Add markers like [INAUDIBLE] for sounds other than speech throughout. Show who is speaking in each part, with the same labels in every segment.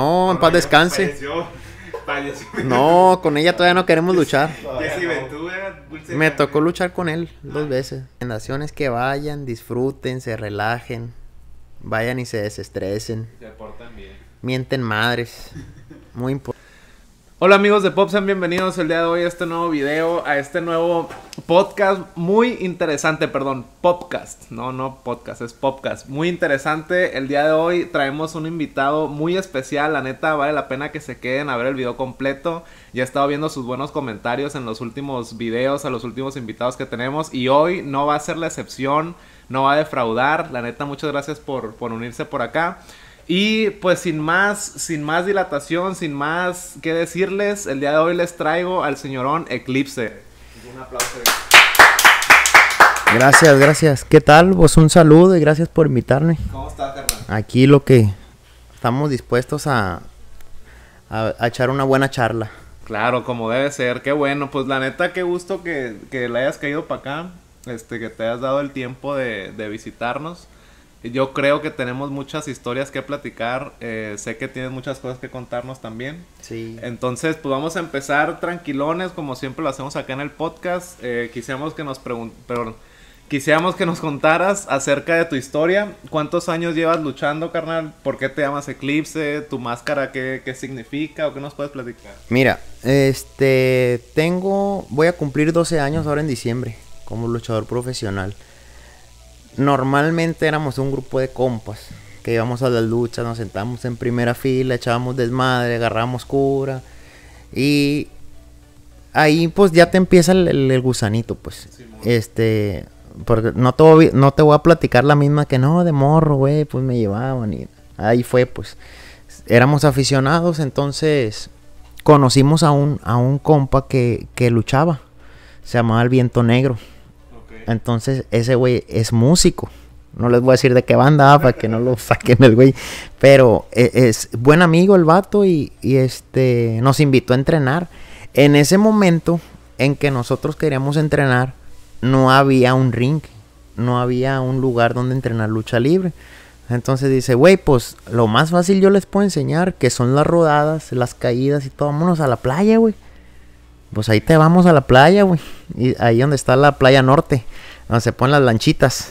Speaker 1: No, en paz descanse. No, con ella todavía no queremos luchar. Me tocó luchar con él dos ah. veces. Naciones que vayan, disfruten, se relajen, vayan y se desestresen. Se portan bien. Mienten madres. Muy importante. Hola amigos de Pop, bienvenidos el día de hoy a este nuevo
Speaker 2: video, a este nuevo podcast muy interesante, perdón, podcast, no, no podcast, es podcast, muy interesante. El día de hoy traemos un invitado muy especial, la neta vale la pena que se queden a ver el video completo. Ya he estado viendo sus buenos comentarios en los últimos videos, a los últimos invitados que tenemos y hoy no va a ser la excepción, no va a defraudar. La neta, muchas gracias por, por unirse por acá. Y pues sin más, sin más dilatación, sin más que decirles, el día de hoy les traigo al señorón Eclipse. Un aplauso.
Speaker 1: Gracias, gracias. ¿Qué tal? Pues un saludo y gracias por invitarme. ¿Cómo estás, hermano? Aquí lo que estamos dispuestos a, a, echar una buena charla.
Speaker 2: Claro, como debe ser. Qué bueno. Pues la neta, qué gusto que, que le hayas caído para acá. Este, que te hayas dado el tiempo de, de visitarnos. Yo creo que tenemos muchas historias que platicar. Eh, sé que tienes muchas cosas que contarnos también. Sí. Entonces, pues vamos a empezar tranquilones, como siempre lo hacemos acá en el podcast. Eh, quisiéramos que nos perdón, quisiéramos que nos contaras acerca de tu historia. ¿Cuántos años llevas luchando, carnal? ¿Por qué te llamas Eclipse? ¿Tu máscara qué, qué significa? ¿O qué nos puedes platicar?
Speaker 1: Mira, este, tengo, voy a cumplir 12 años ahora en diciembre como luchador profesional normalmente éramos un grupo de compas que íbamos a las luchas, nos sentamos en primera fila, echábamos desmadre, agarramos cura y ahí pues ya te empieza el, gusanito, pues. este, porque no te, voy, no te voy a platicar la misma que no, de morro, güey, pues me llevaban y ahí fue, pues. Éramos aficionados, entonces conocimos a un, a un compa que, que luchaba, se llamaba el Viento Negro. Entonces, ese güey es músico. No les voy a decir de qué banda, ah, para que no lo [LAUGHS] saquen el güey. Pero e, es, buen amigo el vato y, este nos invitó a entrenar. En ese momento en que nosotros queríamos entrenar, no había un ring, no había un lugar donde entrenar lucha libre. Entonces dice, güey, pues lo más fácil yo les puedo enseñar, que son las rodadas, las caídas y todo. Vámonos a la playa, güey. Pues ahí te vamos a la playa, güey. ahí donde está la playa norte, donde se ponen las lanchitas.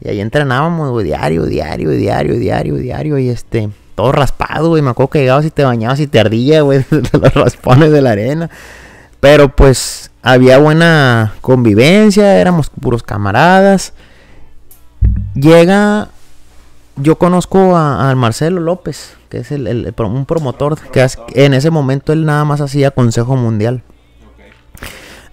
Speaker 1: Y ahí entrenábamos, güey, diario, diario, diario, diario, diario. Y este, todo raspado, güey. Me acuerdo que llegabas y te bañabas y te ardía, güey, [LAUGHS] de los raspones de la arena. Pero pues había buena convivencia, éramos puros camaradas. Llega, yo conozco a, Marcelo López, que es el, un promotor que en ese momento él nada más hacía Consejo Mundial.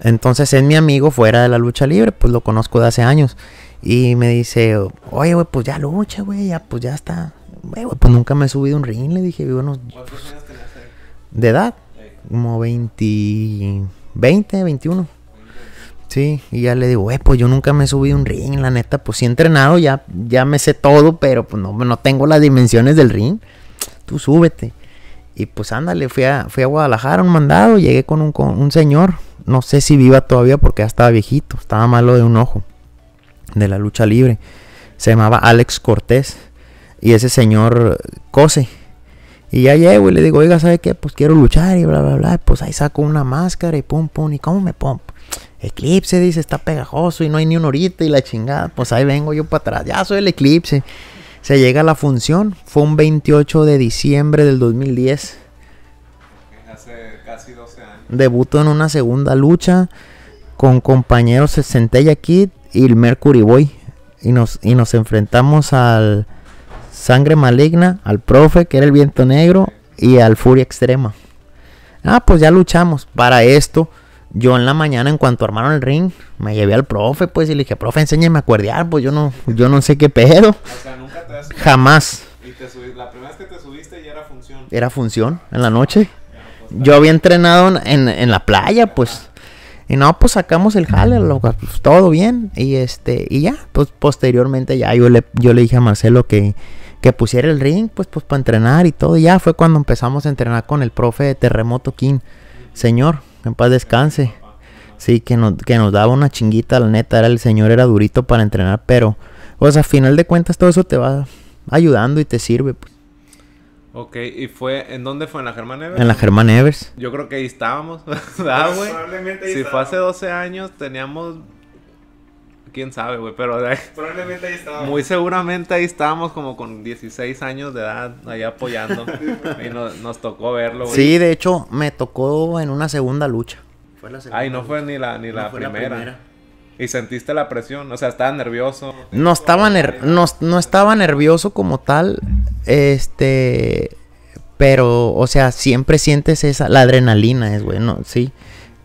Speaker 1: Entonces es mi amigo fuera de la lucha libre, pues lo conozco de hace años. Y me dice, oye, güey, pues ya lucha, güey, ya, pues ya está. pues nunca me he subido un ring, le dije, bueno. ¿Cuántos años tenías De edad, como 20, 20, 21. Sí, y ya le digo, güey, pues yo nunca me he subido un ring, la neta, pues sí he entrenado, ya, ya me sé todo, pero pues no, no tengo las dimensiones del ring. Tú súbete. Y pues ándale, fui a, fui a Guadalajara, un mandado, llegué con un, un señor, no sé si viva todavía porque ya estaba viejito, estaba malo de un ojo, de la lucha libre. Se llamaba Alex Cortés y ese señor cose. Y ya llego y le digo, oiga, ¿sabe qué? Pues quiero luchar y bla, bla, bla. Pues ahí saco una máscara y pum, pum. ¿Y cómo me pongo? Eclipse, dice, está pegajoso y no hay ni un horita y la chingada. Pues ahí vengo yo para atrás. Ya soy el Eclipse. Se llega a la función, fue un 28 de diciembre del 2010. Hace casi 12 años. Debutó en una segunda lucha con compañeros Centella Kid y el Mercury Boy. Y nos, y nos enfrentamos al Sangre Maligna, al Profe, que era el Viento Negro, y al Furia Extrema. Ah, pues ya luchamos. Para esto, yo en la mañana, en cuanto armaron el ring, me llevé al profe, pues, y le dije, profe, enséñeme a cuerdear, pues yo no, yo no sé qué pedo. Jamás.
Speaker 3: la primera vez que te subiste ya era función.
Speaker 1: Era función, en la noche. Pues, yo había entrenado en, la playa, pues. Y no, pues sacamos el jale, pues, todo bien. Y este, y ya, pues posteriormente ya yo le, yo le dije a Marcelo que, que pusiera el ring, pues, pues para entrenar y todo. Y ya fue cuando empezamos a entrenar con el profe de Terremoto King. Señor, en paz descanse. Sí, que nos, que nos daba una chinguita, la neta, era el señor, era durito para entrenar, pero o sea, a final de cuentas todo eso te va ayudando y te sirve, pues.
Speaker 2: Ok, ¿y fue en dónde fue? ¿En la Germán Evers? En la Germán Evers. Yo creo que ahí estábamos, ¿verdad, [LAUGHS] ah, güey? Probablemente ahí Si fue hace 12 años, teníamos. Quién sabe, güey, pero. [LAUGHS] Probablemente ahí estábamos. Muy seguramente ahí estábamos, como con 16 años de edad, ahí apoyando. [LAUGHS] y nos, tocó verlo, güey. Sí, de
Speaker 1: hecho, me tocó en una segunda lucha.
Speaker 2: Fue la segunda. Ay, no fue ni la, ni la primera. ¿Y sentiste la presión? O sea, ¿estaba nervioso?
Speaker 1: No estaba, no, estaba nervioso como tal, este... Pero, o sea, siempre sientes esa... La adrenalina es, güey, ¿no? Sí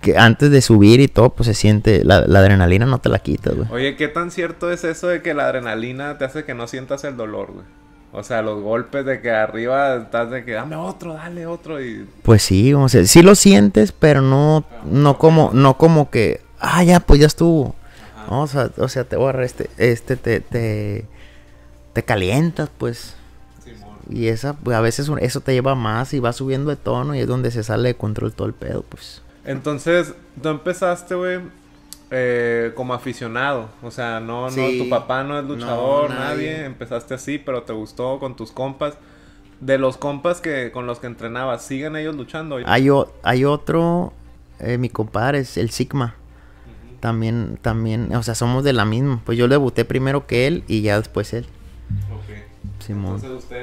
Speaker 1: que antes de subir y todo, pues se siente, la, adrenalina no te la quitas, güey.
Speaker 2: Oye, ¿qué tan cierto es eso de que la adrenalina te hace que no sientas el dolor, güey? O sea, los golpes de que arriba estás de que dame otro,
Speaker 1: dale otro y... Pues sí, o sea, sí lo sientes, pero no, ah, no como, no como que, ah, ya, pues ya estuvo o sea, o sea te borra este, este te, te, te calientas, pues. y esa, pues, a veces eso te lleva más y va subiendo de tono y es donde se sale de control todo el pedo, pues.
Speaker 2: Entonces, tú empezaste, güey, eh, como aficionado. O sea, no, no, tu papá no es luchador, nadie. Empezaste así, pero te gustó con tus compas. De los compas que con los que entrenabas, ¿siguen ellos luchando? Hay,
Speaker 1: hay otro, eh, mi compadre, es el Sigma también, también, o sea, somos de la misma. Pues yo debuté primero que él y ya después él. Simón.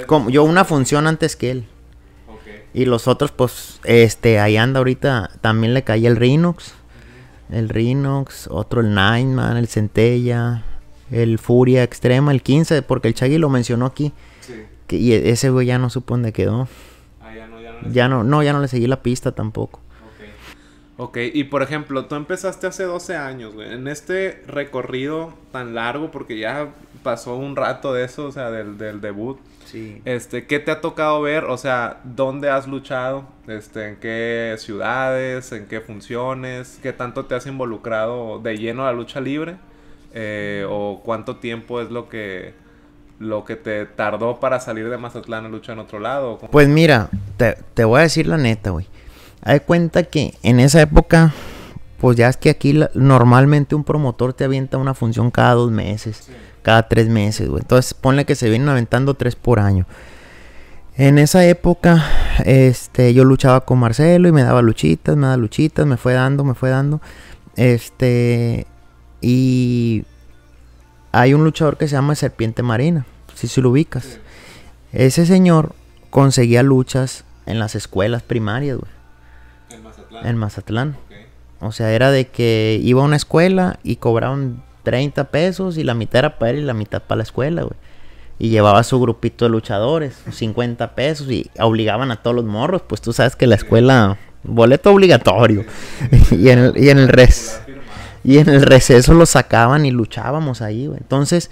Speaker 1: Como, yo una función antes que él. Y los otros, pues, este, ahí anda ahorita, también le caí el Rinox El Rinox, otro el Nineman, el Centella, el Furia Extrema, el 15, porque el Chagui lo mencionó aquí. Que, y e, ese güey ya no supo dónde quedó. Ah, no, ya no. Ya no, no, ya no le seguí la pista tampoco.
Speaker 2: Ok, y por ejemplo, tú empezaste hace 12 años, güey. En este recorrido tan largo, porque ya pasó un rato de eso, o sea, del, debut. Sí. Este, ¿qué te ha tocado ver? O sea, ¿dónde has luchado? Este, ¿en qué ciudades? ¿En qué funciones? ¿Qué tanto te has involucrado de lleno a la lucha libre? Eh, ¿O cuánto tiempo es lo que, lo que te tardó para salir de Mazatlán a luchar en otro lado? Pues mira,
Speaker 1: te, te voy a decir la neta, güey. Hay cuenta que en esa época, pues ya es que aquí normalmente un promotor te avienta una función cada dos meses, cada tres meses, güey. Entonces ponle que se vienen aventando tres por año. En esa época, este, yo luchaba con Marcelo y me daba luchitas, me daba luchitas, me fue dando, me fue dando. Este, y hay un luchador que se llama Serpiente Marina, si se lo ubicas. Ese señor conseguía luchas en las escuelas primarias, güey. En Mazatlán. O sea, era de que iba a una escuela y cobraban 30 pesos y la mitad era para él y la mitad para la escuela, güey. Y llevaba su grupito de luchadores, 50 pesos y obligaban a todos los morros. Pues tú sabes que la escuela, boleto obligatorio. [LAUGHS] y en el, y en el res. Y en el receso lo sacaban y luchábamos ahí, güey. Entonces,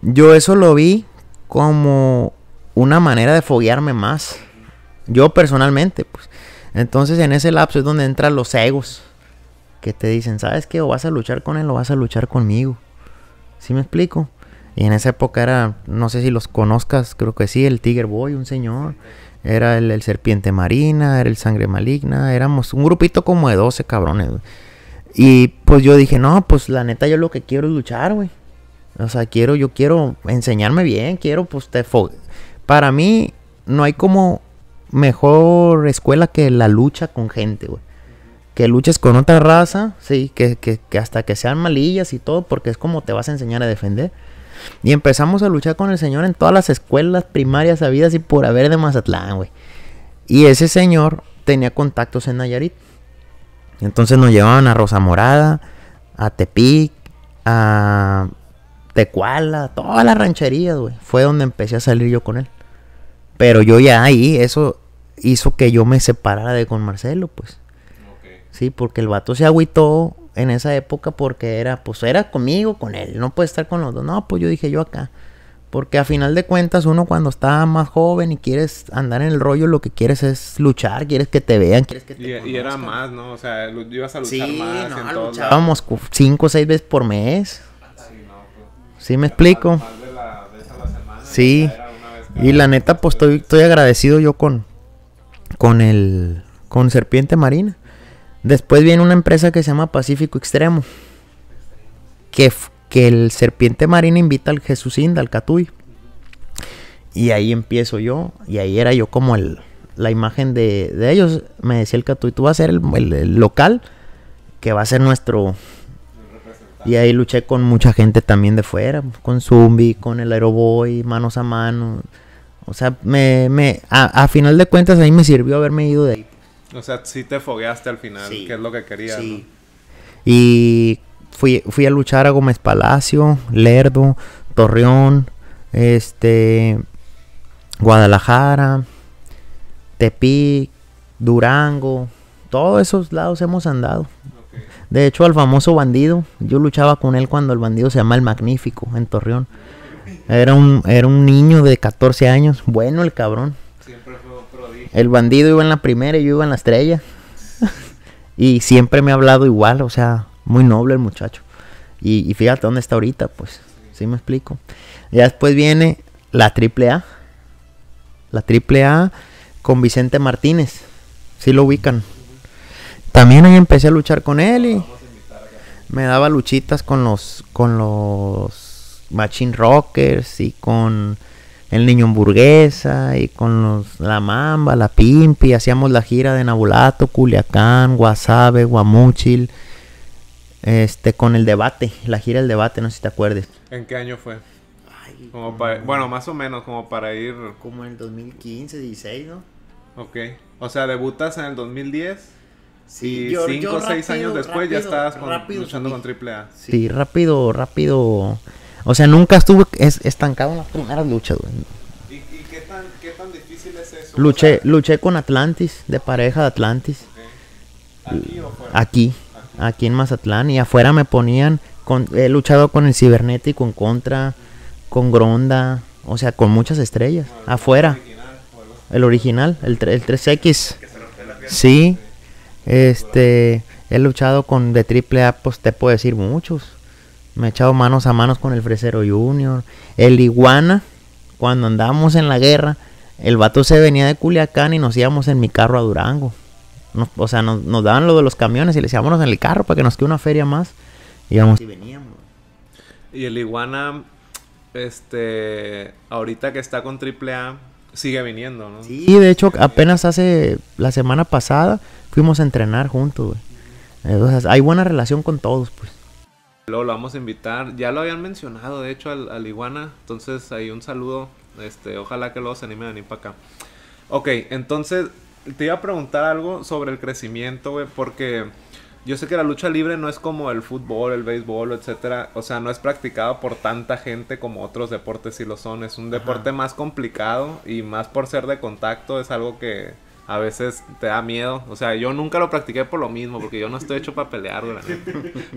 Speaker 1: yo eso lo vi como una manera de foguearme más. Yo personalmente, pues. Entonces en ese lapso es donde entran los egos que te dicen, ¿sabes qué? O vas a luchar con él o vas a luchar conmigo. ¿Sí me explico? Y en esa época era, no sé si los conozcas, creo que sí, el Tiger Boy, un señor. Era el, Serpiente Marina, era el Sangre Maligna. Éramos un grupito como de 12 cabrones. Y pues yo dije, no, pues la neta yo lo que quiero es luchar, güey. O sea, quiero, yo quiero enseñarme bien, quiero, pues te... Para mí no hay como mejor escuela que la lucha con gente, güey. Que luches con otra raza, sí, que, hasta que sean malillas y todo, porque es como te vas a enseñar a defender. Y empezamos a luchar con el Señor en todas las escuelas primarias habidas y por haber de Mazatlán, güey. Y ese señor tenía contactos en Nayarit. Entonces nos llevaban a Rosa Morada, a Tepic, a Tecuala, todas las rancherías, güey. Fue donde empecé a salir yo con él. Pero yo ya ahí, eso, hizo que yo me separara de con Marcelo, pues. Sí, porque el vato se agüitó en esa época porque era, pues era conmigo, con él, no puede estar con los dos. No, pues yo dije yo acá. Porque a final de cuentas uno cuando está más joven y quieres andar en el rollo, lo que quieres es luchar, quieres que te vean, quieres
Speaker 2: que te Y, y era más, ¿no? O sea, ibas a luchar sí, más. No,
Speaker 1: luchábamos cinco o seis veces por mes. Sí, pues. pues. me explico? sí. Y la neta, pues estoy, estoy agradecido yo con, con el con serpiente marina. Después viene una empresa que se llama Pacífico Extremo. Que, que el serpiente marina invita al Jesús Inda, al Y ahí empiezo yo. Y ahí era yo como el, la imagen de, de ellos. Me decía el Catuy, tú vas a ser el, local que va a ser nuestro... Y ahí luché con mucha gente también de fuera. Con Zumbi, con el Aeroboy, manos a mano. O sea, me, me a, final de cuentas ahí me sirvió haberme ido de ahí.
Speaker 2: O sea, sí te fogueaste al final, que es lo que querías.
Speaker 1: Y fui, fui a luchar a Gómez Palacio, Lerdo, Torreón, este, Guadalajara, Tepic, Durango, todos esos lados hemos andado. De hecho, al famoso bandido, yo luchaba con él cuando el bandido se llama El Magnífico en Torreón. Era un, era un niño de 14 años, bueno el cabrón. El bandido iba en la primera y yo iba en la estrella. y siempre me ha hablado igual, o sea, muy noble el muchacho. Y, fíjate dónde está ahorita, pues. si me explico. Ya después viene la triple A. La triple A con Vicente Martínez. Si lo ubican. También ahí empecé a luchar con él y me daba luchitas con los con los Machine Rockers y con el Niño Hamburguesa y con los, la Mamba, la Pimpi. Hacíamos la gira de Nabulato, Culiacán, Guasave, Guamuchil. Este, con el debate, la gira del debate, no sé si te acuerdes.
Speaker 2: ¿En qué año fue? bueno, más o menos, como para ir. Como en el 2015, 16, ¿no? Ok. O sea, debutas en el 2010. Sí, y 5 cinco o seis años después ya estás luchando con AAA. sí,
Speaker 1: rápido, rápido. O sea, nunca estuve estancado en las primeras luchas,
Speaker 2: ¿Y, qué, tan, difícil es eso? Luché,
Speaker 1: luché con Atlantis, de pareja de Atlantis. ¿Aquí Aquí, en Mazatlán. Y afuera me ponían, con, he luchado con el Cibernético con contra, con Gronda, o sea, con muchas estrellas. Ah, afuera. El original, el, el 3X. Sí. Este, he luchado con de triple A, pues te puedo decir muchos me he echado manos a manos con el Fresero Junior. El Iguana, cuando andábamos en la guerra, el vato se venía de Culiacán y nos íbamos en mi carro a Durango. o sea, nos, daban lo de los camiones y le decíamos en el carro para que nos quede una feria más. Íbamos y
Speaker 2: veníamos. Y el Iguana, este, ahorita que está con AAA, sigue viniendo, ¿no? Sí, de hecho,
Speaker 1: apenas hace la semana pasada fuimos a entrenar juntos, güey. Entonces, hay buena relación con todos, pues
Speaker 2: lo vamos a invitar. Ya lo habían mencionado, de hecho, al, Iguana. Entonces, ahí un saludo. Este, ojalá que luego se animen a venir para acá. Ok, entonces te iba a preguntar algo sobre el crecimiento, güey, porque yo sé que la lucha libre no es como el fútbol, el béisbol, etcétera. O sea, no es practicado por tanta gente como otros deportes sí lo son. Es un deporte más complicado y más por ser de contacto. Es algo que a veces te da miedo. O sea, yo nunca lo practiqué por lo mismo, porque yo no estoy hecho para pelear, [LAUGHS]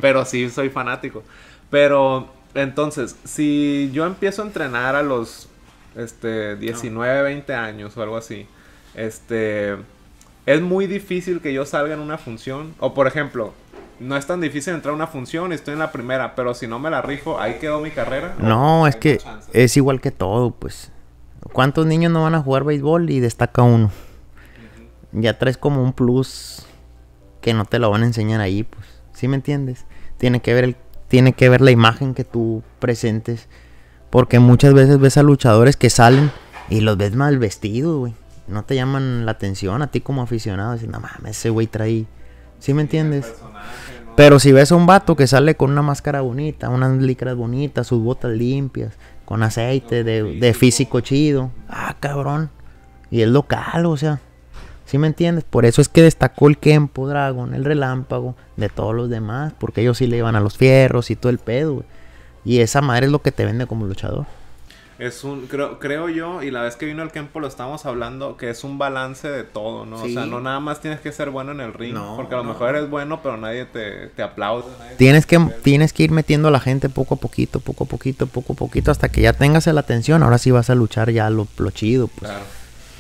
Speaker 2: Pero sí soy fanático. Pero entonces, si yo empiezo a entrenar a los este, 19, 20 años o algo así, este, es muy difícil que yo salga en una función. O por ejemplo, no es tan difícil entrar a una función estoy en la primera, pero si no me la rijo, ahí quedó mi carrera. No, es que
Speaker 1: es igual que todo, pues. ¿Cuántos niños no van a jugar béisbol y destaca uno? ya traes como un plus que no te lo van a enseñar ahí, pues. ¿Sí me entiendes? Tiene que ver el, tiene que ver la imagen que tú presentes, porque muchas veces ves a luchadores que salen y los ves mal vestidos, güey. No te llaman la atención a ti como aficionado, diciendo, no mames, ese güey trae. ¿Sí me entiendes? Pero si ves a un vato que sale con una máscara bonita, unas licras bonitas, sus botas limpias, con aceite, de, de físico chido, ah, cabrón. Y es local, o sea, ¿Sí me entiendes? Por eso es que destacó el Kempo Dragon, el Relámpago, de todos los demás, porque ellos sí le iban a los fierros y todo el pedo, Y esa madre es lo que te vende como luchador.
Speaker 2: Es un, creo, creo yo, y la vez que vino el Kempo lo estábamos hablando, que es un balance de todo, ¿no? O sea, no nada más tienes que ser bueno en el ring, porque a lo mejor eres bueno, pero nadie te, te aplaude.
Speaker 1: tienes, que, tienes que ir metiendo a la gente poco a poquito, poco a poquito, poco a poquito, hasta que ya tengas la atención, ahora sí vas a luchar ya lo, lo chido,
Speaker 2: pues. Claro,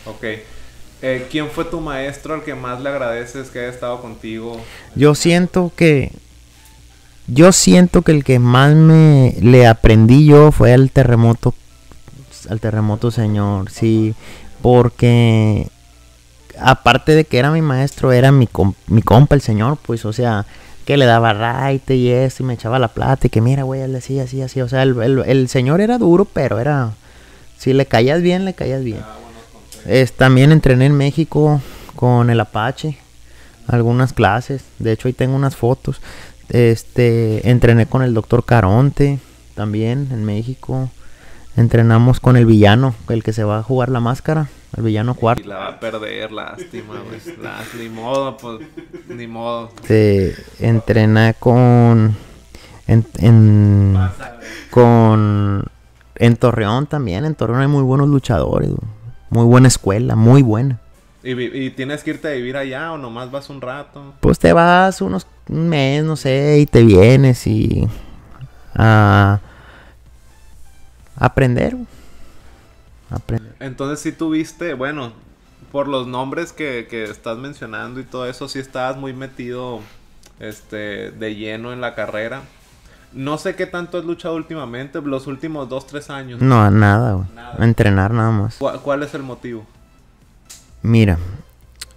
Speaker 2: ok. Eh, ¿Quién fue tu maestro al que más le agradeces que haya estado contigo?
Speaker 1: Yo siento que. Yo siento que el que más me le aprendí yo fue al terremoto. Al terremoto, señor. Sí. Porque. Aparte de que era mi maestro, era mi, mi compa, el señor, pues, o sea, que le daba raite y esto, y me echaba la plata, y que mira, güey, él decía así, así. O sea, el, el, señor era duro, pero era. Si le caías bien, le caías bien. Ah, también entrené en México con el Apache, algunas clases. De hecho, ahí tengo unas fotos. Este, entrené con el doctor Caronte también en México. Entrenamos con el villano, el que se va a jugar la máscara, el villano cuarto. Y
Speaker 2: la va a perder, lástima, ni modo, pues, ni modo.
Speaker 1: Se entrena con, en, con, en Torreón también, en Torreón hay muy buenos luchadores, muy buena escuela, muy buena.
Speaker 2: ¿Y, tienes que irte a vivir allá o nomás vas un rato? Pues
Speaker 1: te vas unos meses, mes, no sé, y te vienes y a, aprender.
Speaker 2: Entonces si tuviste, bueno, por los nombres que, estás mencionando y todo eso, si estabas muy metido este de lleno en la carrera. No sé qué tanto has luchado últimamente, los últimos dos, tres años. No,
Speaker 1: nada, güey. Entrenar nada más.
Speaker 2: ¿Cuál, es el motivo?
Speaker 1: Mira,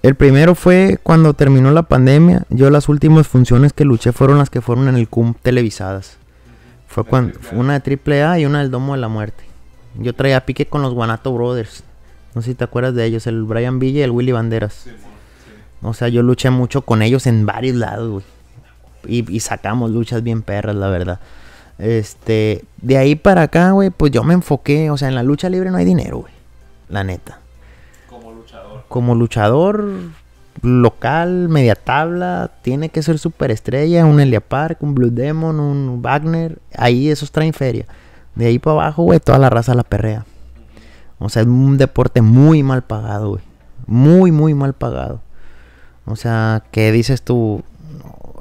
Speaker 1: el primero fue cuando terminó la pandemia. Yo las últimas funciones que luché fueron las que fueron en el CUM televisadas. Fue cuando una de AAA y una del Domo de la Muerte. Yo traía pique con los Guanato Brothers. No sé si te acuerdas de ellos, el Brian Villa y el Willy Banderas. O sea, yo luché mucho con ellos en varios lados, güey y, sacamos luchas bien perras, la verdad. Este, de ahí para acá, güey, pues yo me enfoqué, o sea, en la lucha libre no hay dinero, güey. La neta. Como luchador. Como luchador local, media tabla, tiene que ser superestrella, un Elia Park, un Blue Demon, un Wagner, ahí esos traen feria. De ahí para abajo, güey, toda la raza la perrea. O sea, es un deporte muy mal pagado, güey. Muy, muy mal pagado. O sea, ¿qué dices tú?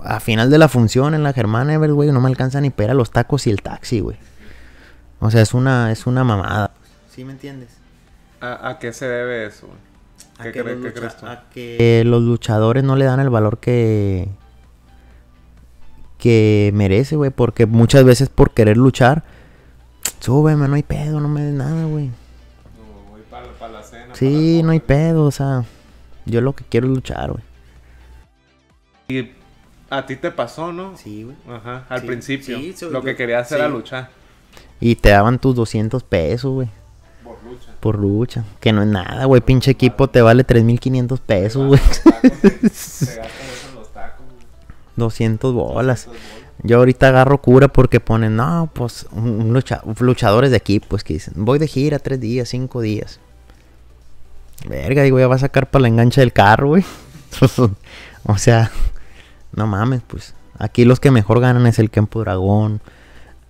Speaker 1: a final de la función en la Germana Ever, güey, no me alcanza ni pera los tacos y el taxi, güey. O sea, es una, es una mamada. ¿Sí me entiendes? ¿A, qué se debe eso? güey? a qué crees tú? A que los luchadores no le dan el valor que que merece, güey, porque muchas veces por querer luchar, súbeme, no hay pedo, no me des nada, güey. No, voy para, la cena. Sí, no hay pedo, o sea, yo lo que quiero es luchar, güey.
Speaker 2: Y a ti te pasó, ¿no? Sí, güey. Ajá, al principio. Sí, lo que quería hacer era luchar.
Speaker 1: Y te daban tus 200 pesos, güey. Por lucha. Por lucha. Que no es nada, güey. Pinche equipo te vale 3.500 pesos, güey. 200 [LAUGHS] bolas. Yo ahorita agarro cura porque ponen, no, pues, un luchadores de equipo pues, que dicen, voy de gira tres días, cinco días. Verga, digo, ya va a sacar para la engancha del carro, güey. [LAUGHS] o sea, no mames, pues. Aquí los que mejor ganan es el Campo Dragón,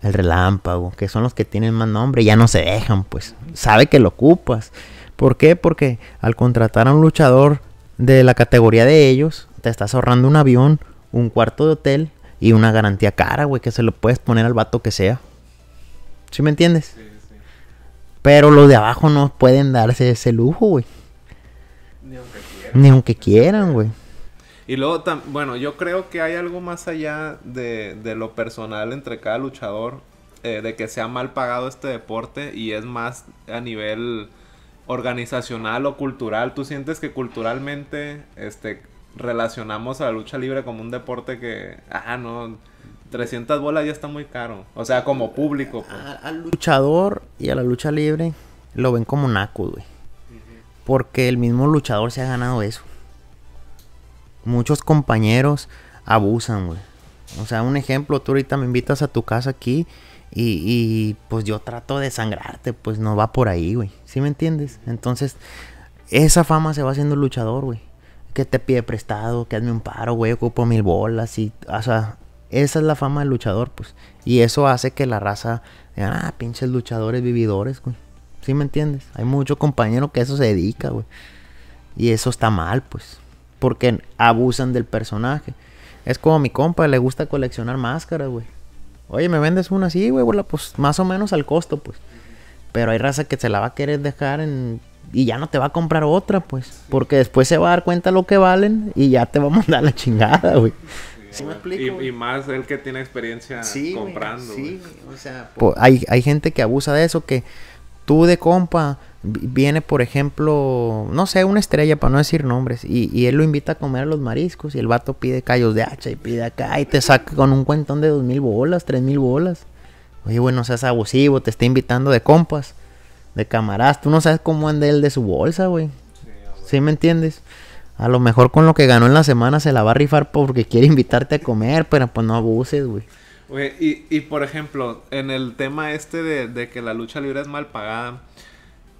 Speaker 1: el Relámpago, que son los que tienen más nombre, ya no se dejan, pues. Sabe que lo ocupas. ¿Por qué? Porque al contratar a un luchador de la categoría de ellos, te estás ahorrando un avión, un cuarto de hotel y una garantía cara, güey, que se lo puedes poner al vato que sea. ¿Sí me entiendes? Sí, sí. Pero los de abajo no pueden darse ese lujo, güey. Ni Ni aunque quieran, güey.
Speaker 2: Y luego, bueno, yo creo que hay algo más allá de, lo personal entre cada luchador, eh, de que sea mal pagado este deporte y es más a nivel organizacional o cultural. ¿Tú sientes que culturalmente este, relacionamos a la lucha libre como un deporte que, ah, no, 300 bolas ya está muy caro? O sea, como público. Pues. al
Speaker 1: luchador y a la lucha libre lo ven como un güey. Porque el mismo luchador se ha ganado eso muchos compañeros abusan, güey. O sea, un ejemplo, tú ahorita me invitas a tu casa aquí y, pues yo trato de sangrarte, pues no va por ahí, güey. ¿Sí me entiendes? Entonces, esa fama se va haciendo luchador, güey. Que te pide prestado, que hazme un paro, güey, ocupo mil bolas y, o sea, esa es la fama del luchador, pues. Y eso hace que la raza, ah, pinches luchadores, vividores, güey. ¿Sí me entiendes? Hay mucho compañero que eso se dedica, güey. Y eso está mal, pues. Porque abusan del personaje. Es como mi compa, le gusta coleccionar máscaras, güey. Oye, me vendes una así, güey, pues más o menos al costo, pues. Pero hay raza que se la va a querer dejar en y ya no te va a comprar otra, pues. Porque después se va a dar cuenta lo que valen y ya te va a mandar la chingada, güey.
Speaker 2: ¿Sí me explico? Y, más el que tiene experiencia comprando. güey. sí, o sea.
Speaker 1: hay, hay gente que abusa de eso, que tú de compa viene, por ejemplo, no sé, una estrella, para no decir nombres, y, él lo invita a comer a los mariscos, y el vato pide callos de hacha, y pide acá, y te saca con un cuentón de dos mil bolas, tres mil bolas. Oye, bueno, seas abusivo, te está invitando de compas, de camaradas, tú no sabes cómo anda él de su bolsa, güey. Sí, me entiendes? A lo mejor con lo que ganó en la semana se la va a rifar porque quiere invitarte a comer, pero pues no abuses, güey.
Speaker 2: y, por ejemplo, en el tema este de, de que la lucha libre es mal pagada,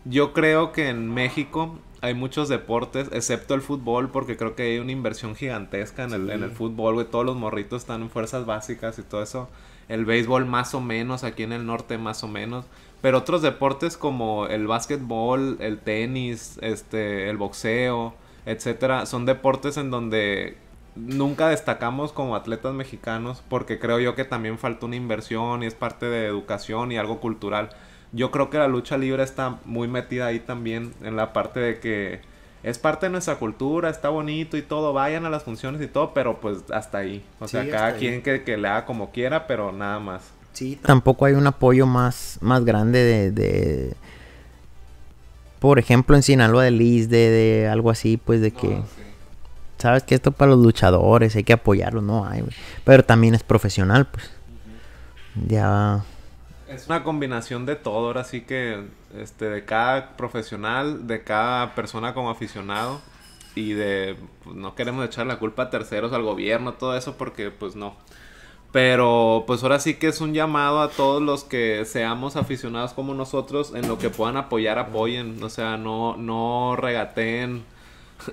Speaker 2: yo creo que en México hay muchos deportes, excepto el fútbol, porque creo que hay una inversión gigantesca en el, fútbol, güey. Todos los morritos están en fuerzas básicas y todo eso. El béisbol más o menos, aquí en el norte más o menos. Pero otros deportes como el básquetbol, el tenis, este, el boxeo, etcétera, son deportes en donde nunca destacamos como atletas mexicanos porque creo yo que también falta una inversión y es parte de educación y algo cultural yo creo que la lucha libre está muy metida ahí también en la parte de que es parte de nuestra cultura, está bonito y todo, vayan a las funciones y todo, pero pues hasta ahí. O sea, cada quien que, le haga como quiera, pero nada más. Sí,
Speaker 1: tampoco hay un apoyo más, más grande de, Por ejemplo, en Sinaloa de Liz, de, algo así, pues de que... Ah, Sabes que esto para los luchadores, hay que apoyarlos, no hay, Pero también es profesional, pues. Ya
Speaker 2: es una combinación de todo, ahora sí que este, de cada profesional, de cada persona como aficionado y de pues, no queremos echar la culpa a terceros, al gobierno, todo eso porque pues no. Pero pues ahora sí que es un llamado a todos los que seamos aficionados como nosotros en lo que puedan apoyar, apoyen, o sea, no no regateen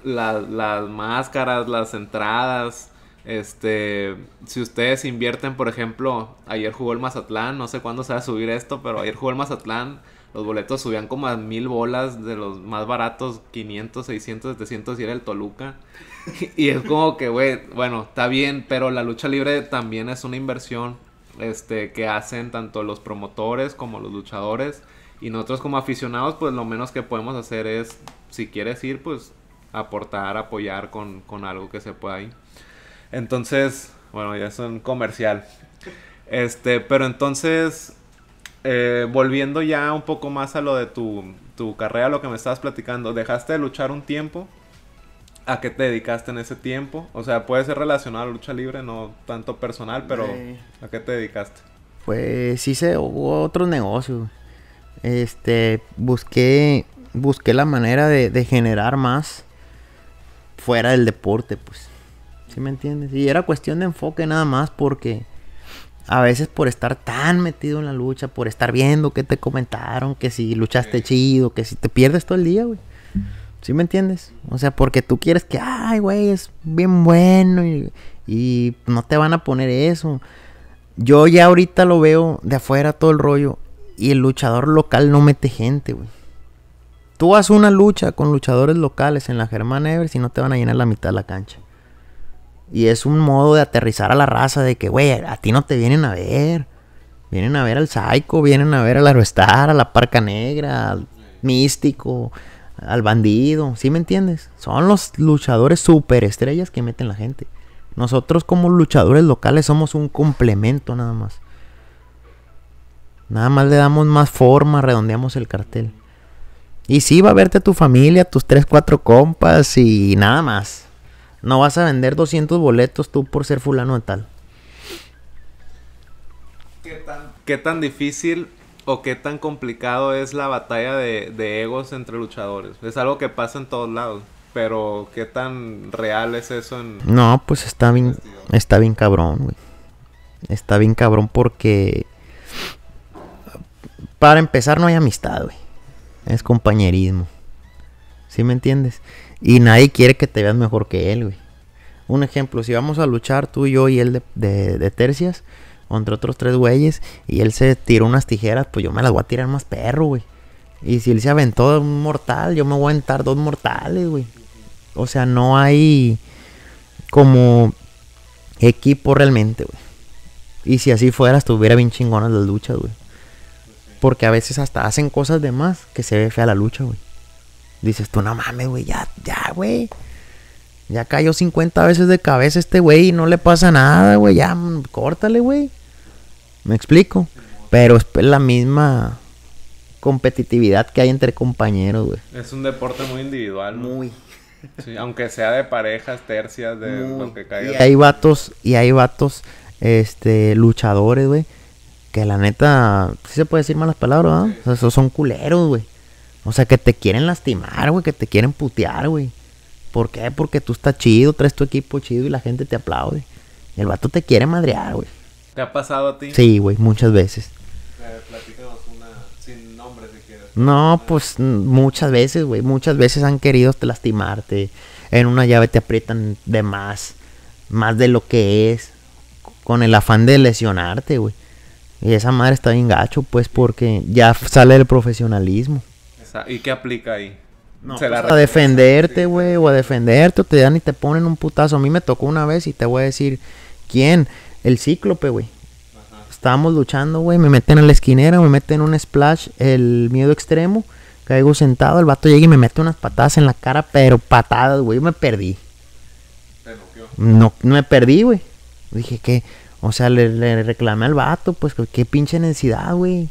Speaker 2: las, las máscaras, las entradas, este, si ustedes invierten, por ejemplo, ayer jugó el Mazatlán, no sé cuándo se va a subir esto, pero ayer jugó el Mazatlán, los boletos subían como a mil bolas de los más baratos, 500, 600, 700 y era el Toluca. [LAUGHS] Y es como que, güey, bueno, está bien, pero la lucha libre también es una inversión este, que hacen tanto los promotores como los luchadores. Y nosotros como aficionados, pues lo menos que podemos hacer es, si quieres ir, pues aportar, apoyar con, con algo que se pueda ir. Entonces, bueno, ya es un comercial. Este, pero entonces, eh, volviendo ya un poco más a lo de tu, tu carrera, lo que me estabas platicando, dejaste de luchar un tiempo. ¿A qué te dedicaste en ese tiempo? O sea, puede ser relacionado a lucha libre, no tanto personal, pero ¿a qué te dedicaste?
Speaker 1: Pues hubo otro negocio. Este, busqué, busqué la manera de, de generar más fuera del deporte, pues. ¿Sí me entiendes? Y era cuestión de enfoque nada más porque a veces por estar tan metido en la lucha, por estar viendo que te comentaron, que si luchaste chido, que si te pierdes todo el día, güey. ¿Sí me entiendes? O sea, porque tú quieres que, ay, güey, es bien bueno y, no te van a poner eso. Yo ya ahorita lo veo de afuera todo el rollo y el luchador local no mete gente, güey. Tú haz una lucha con luchadores locales en la Germán Evers y no te van a llenar la mitad de la cancha. Y es un modo de aterrizar a la raza de que, güey, a ti no te vienen a ver. Vienen a ver al Psycho, vienen a ver al Aerostar, a la Parca Negra, al Místico, al Bandido. ¿Sí me entiendes? Son los luchadores superestrellas que meten la gente. Nosotros como luchadores locales somos un complemento nada más. Nada más le damos más forma, redondeamos el cartel. Y sí, va a verte a tu familia, tus 3, 4 compas y nada más. No vas a vender 200 boletos tú por ser fulano de tal.
Speaker 2: ¿Qué tan, difícil o qué tan complicado es la batalla de, egos entre luchadores? Es algo que pasa en todos lados pero qué tan real es eso en
Speaker 1: No, pues está bien está bien cabrón, güey. Está bien cabrón porque para empezar no hay amistad, güey. Es compañerismo. ¿Sí me entiendes? Y nadie quiere que te veas mejor que él, güey. Un ejemplo, si vamos a luchar tú, y yo y él de, de, tercias contra otros tres güeyes y él se tiró unas tijeras, pues yo me las voy a tirar más perro, güey. Y si él se aventó un mortal, yo me voy a aventar dos mortales, güey. O sea, no hay como equipo realmente, güey. Y si así fuera, estuviera bien chingonas las luchas, güey. Porque a veces hasta hacen cosas de más que se ve fea la lucha, güey. Dices tú, no mames, güey, ya, ya, güey. Ya cayó 50 veces de cabeza este güey y no le pasa nada, güey. Ya, mm, córtale, güey. Me explico. Pero es la misma competitividad que hay entre compañeros, güey.
Speaker 2: Es un deporte muy individual, Muy. aunque sea de parejas, tercias, de caiga. Y hay
Speaker 1: vatos, y hay vatos, este, luchadores, güey. Que la neta, si se puede decir malas palabras, ¿no? son culeros, güey. O sea, que te quieren lastimar, güey, que te quieren putear, güey. ¿Por qué? Porque tú estás chido, traes tu equipo chido y la gente te aplaude. El vato te quiere madrear, güey. ¿Te ha pasado a ti? Sí, güey, muchas veces.
Speaker 2: una sin nombre
Speaker 1: No, pues muchas veces, güey. Muchas veces han querido lastimarte. En una llave te aprietan de más. Más de lo que es. Con el afán de lesionarte, güey. Y esa madre está bien gacho, pues, porque ya sale el profesionalismo.
Speaker 2: ¿Y qué aplica ahí? No, pues, a
Speaker 1: defenderte, güey, o a defenderte, o te dan y te ponen un putazo. A mí me tocó una vez y te voy a decir, ¿quién? El cíclope, güey. Estábamos luchando, güey, me meten a la esquinera, me meten un splash, el miedo extremo, caigo sentado, el vato llega y me mete unas patadas en la cara, pero patadas, güey, me perdí. No, me perdí, güey. Dije que, o sea, le, le, reclamé al vato, pues, qué pinche necesidad, güey.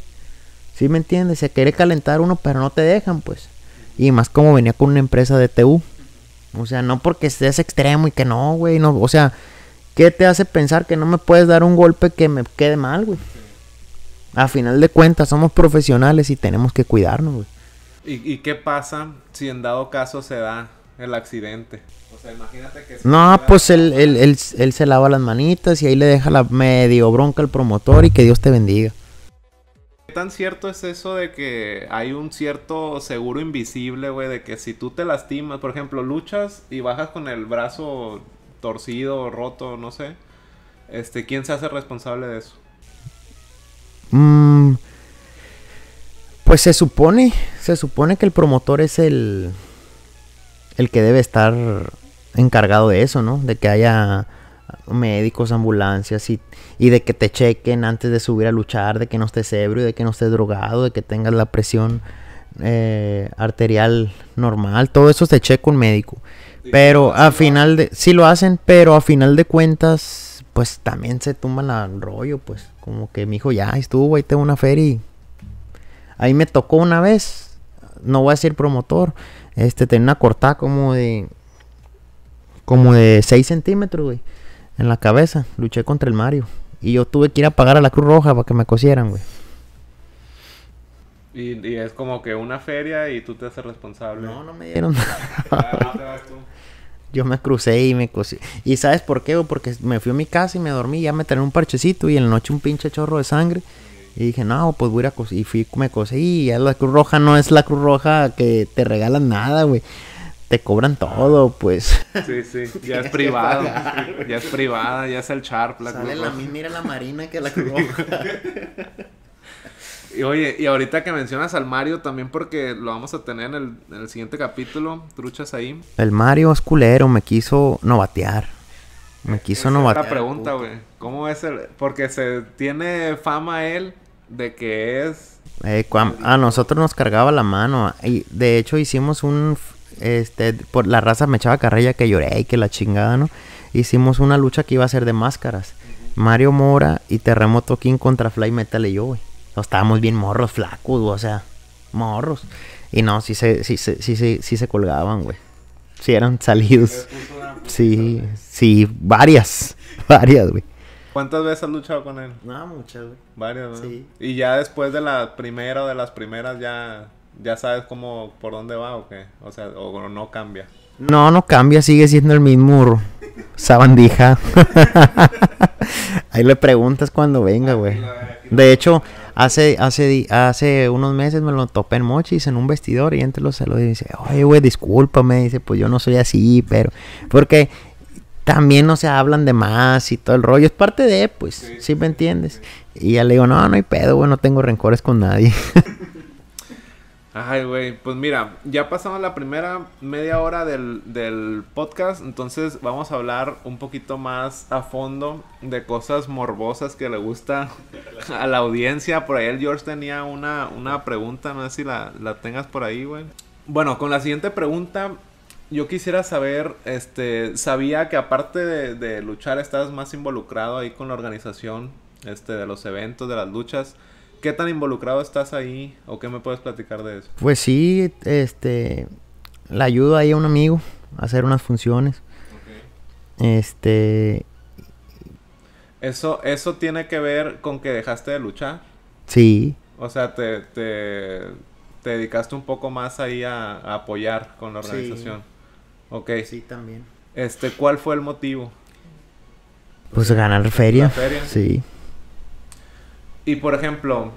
Speaker 1: ¿Sí me entiendes? Se quiere calentar uno, pero no te dejan, pues. Y más como venía con una empresa de TU. O sea, no porque estés extremo y que no, güey. No, o sea, ¿qué te hace pensar que no me puedes dar un golpe que me quede mal, güey? A final de cuentas, somos profesionales y tenemos que cuidarnos, güey.
Speaker 2: ¿Y, qué pasa si en dado caso se da el accidente? O sea, imagínate que... no, pues
Speaker 1: él, él, se lava las manitas y ahí le deja la medio bronca al promotor y que Dios te bendiga
Speaker 2: tan cierto es eso de que hay un cierto seguro invisible, güey? De que si tú te lastimas, por ejemplo, luchas y bajas con el brazo torcido, roto, no sé. Este, ¿quién se hace responsable de eso?
Speaker 1: Mm, pues se supone, se supone que el promotor es el el que debe estar encargado de eso, ¿no? De que haya médicos, ambulancias y, de que te chequen antes de subir a luchar, de que no estés ebrio, de que no estés drogado, de que tengas la presión eh, arterial normal. Todo eso se checa un médico. Pero a final de... Sí lo hacen, pero a final de cuentas, pues también se tumban al rollo, pues. Como que mi hijo ya estuvo, ahí tengo una feria y... Ahí me tocó una vez, no voy a decir promotor, este, tenía una cortada como de... Como de 6 centímetros, güey en la cabeza. Luché contra el Mario. Y yo tuve que ir a pagar a la Cruz Roja para que me cosieran, güey.
Speaker 2: Y, es como que una feria y tú te haces responsable. No, no me dieron ah, nada.
Speaker 1: [LAUGHS] yo me crucé y me cosí. ¿Y sabes por qué? Porque me fui a mi casa y me dormí. Ya me tenía un parchecito y en la noche un pinche chorro de sangre. Y dije, no, pues voy a ir a Y fui, me cosí. Y la Cruz Roja no es la Cruz Roja que te regalan nada, güey te cobran todo, pues.
Speaker 2: Sí, sí, [LAUGHS] ya es privada... ya es privada, ya es el Sharp. La mira
Speaker 1: la marina que la cubro. [LAUGHS]
Speaker 2: Y oye, y ahorita que mencionas al Mario también porque lo vamos a tener en el, siguiente capítulo, truchas ahí.
Speaker 1: El Mario es culero, me quiso ...novatear, Me quiso Esa no
Speaker 2: pregunta, güey. ¿Cómo es el...? Porque se tiene fama él de que es...
Speaker 1: Eh, a nosotros nos cargaba la mano. Y de hecho hicimos un, este, por la raza me echaba carrilla que lloré y que la chingada, ¿no? Hicimos una lucha que iba a ser de máscaras. Mario Mora y Terremoto King contra Fly Metal y yo, güey. Estábamos bien morros, flacos, o sea, morros. Y no, sí se, sí, sí, sí se colgaban, güey. Sí eran salidos. [LAUGHS] Sí, sí, varias, [LAUGHS] varias, güey.
Speaker 2: ¿Cuántas veces has luchado con él? No, muchas, güey. Varias, Sí. Y ya después de la primera o de las primeras ya ¿Ya sabes cómo, por dónde va o qué? O sea, o no cambia.
Speaker 1: No, no cambia, sigue siendo el mismo sabandija. [LAUGHS] Ahí le preguntas cuando venga, güey. De hecho, hace, hace, hace unos meses me lo topé en Mochis en un vestidor y entre los saludos y dice, oye, güey, discúlpame. dice, pues yo no soy así, pero... Porque también no se hablan de más y todo el rollo. Es parte de, pues, si me entiendes? Y ya le digo, no, no hay pedo, güey, no tengo rencores con nadie. [LAUGHS]
Speaker 2: Ay, güey, pues mira, ya pasamos la primera media hora del, podcast, entonces vamos a hablar un poquito más a fondo de cosas morbosas que le gusta [LAUGHS] a la audiencia. Por ahí el George tenía una, pregunta, no sé si la, tengas por ahí, güey. Bueno, con la siguiente pregunta, yo quisiera saber, este, sabía que aparte de, luchar, estás más involucrado ahí con la organización este, de los eventos, de las luchas. ¿Qué tan involucrado estás ahí o qué me puedes platicar de eso?
Speaker 1: Pues sí, este, le ayudo ahí a un amigo a hacer unas funciones. Este...
Speaker 2: Eso, eso tiene que ver con que dejaste de luchar. Sí. O sea, te, te, dedicaste un poco más ahí a, apoyar con la organización. Sí. Ok. Sí, también. Este, ¿cuál fue el motivo?
Speaker 1: Pues ganar feria. feria. Sí.
Speaker 2: Y por ejemplo,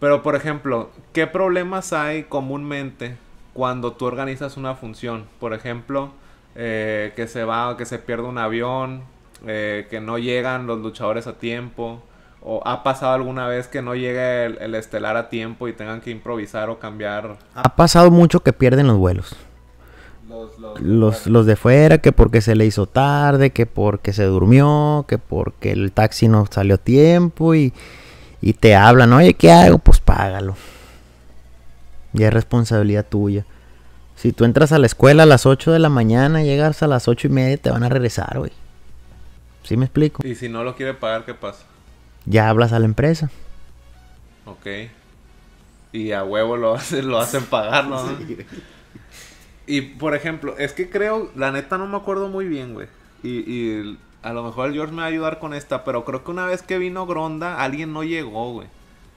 Speaker 2: pero por ejemplo, ¿qué problemas hay comúnmente cuando tú organizas una función? Por ejemplo, eh, que se va, que se pierde un avión, eh, que no llegan los luchadores a tiempo. ¿O ha pasado alguna vez que no llegue el, el, estelar a tiempo y tengan que improvisar o cambiar?
Speaker 1: Ha pasado mucho que pierden los vuelos los, los, de fuera, que porque se le hizo tarde, que porque se durmió, que porque el taxi no salió a tiempo y, te hablan, oye, ¿qué hago? Pues págalo. Ya es responsabilidad tuya. Si tú entras a la escuela a las 8 de la mañana, llegas a las 8 y media, te van a regresar, güey. ¿Sí me explico?
Speaker 2: Y si no lo quiere pagar, ¿qué pasa?
Speaker 1: Ya hablas a la empresa.
Speaker 2: Ok. Y a huevo lo hacen, lo hacen pagar, ¿no? [LAUGHS] Y por ejemplo, es que creo, la neta no me acuerdo muy bien, güey. Y, a lo mejor el George me va a ayudar con esta, pero creo que una vez que vino Gronda, alguien no llegó, güey.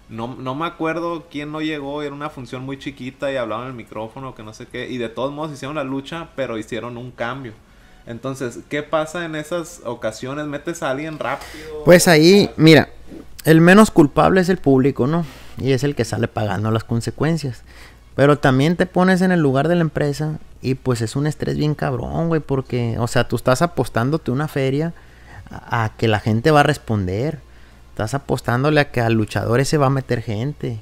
Speaker 2: No, no me acuerdo quién no llegó, era una función muy chiquita y hablaba en el micrófono, que no sé qué. Y de todos modos hicieron la lucha, pero hicieron un cambio. Entonces, ¿qué pasa en esas ocasiones? ¿Metes a alguien rápido?
Speaker 1: Pues ahí, mira, el menos culpable es el público, ¿no? Y es el que sale pagando las consecuencias. Pero también te pones en el lugar de la empresa y pues es un estrés bien cabrón, güey, porque, o sea, tú estás apostándote una feria a, que la gente va a responder. Estás apostándole a que a luchadores se va a meter gente.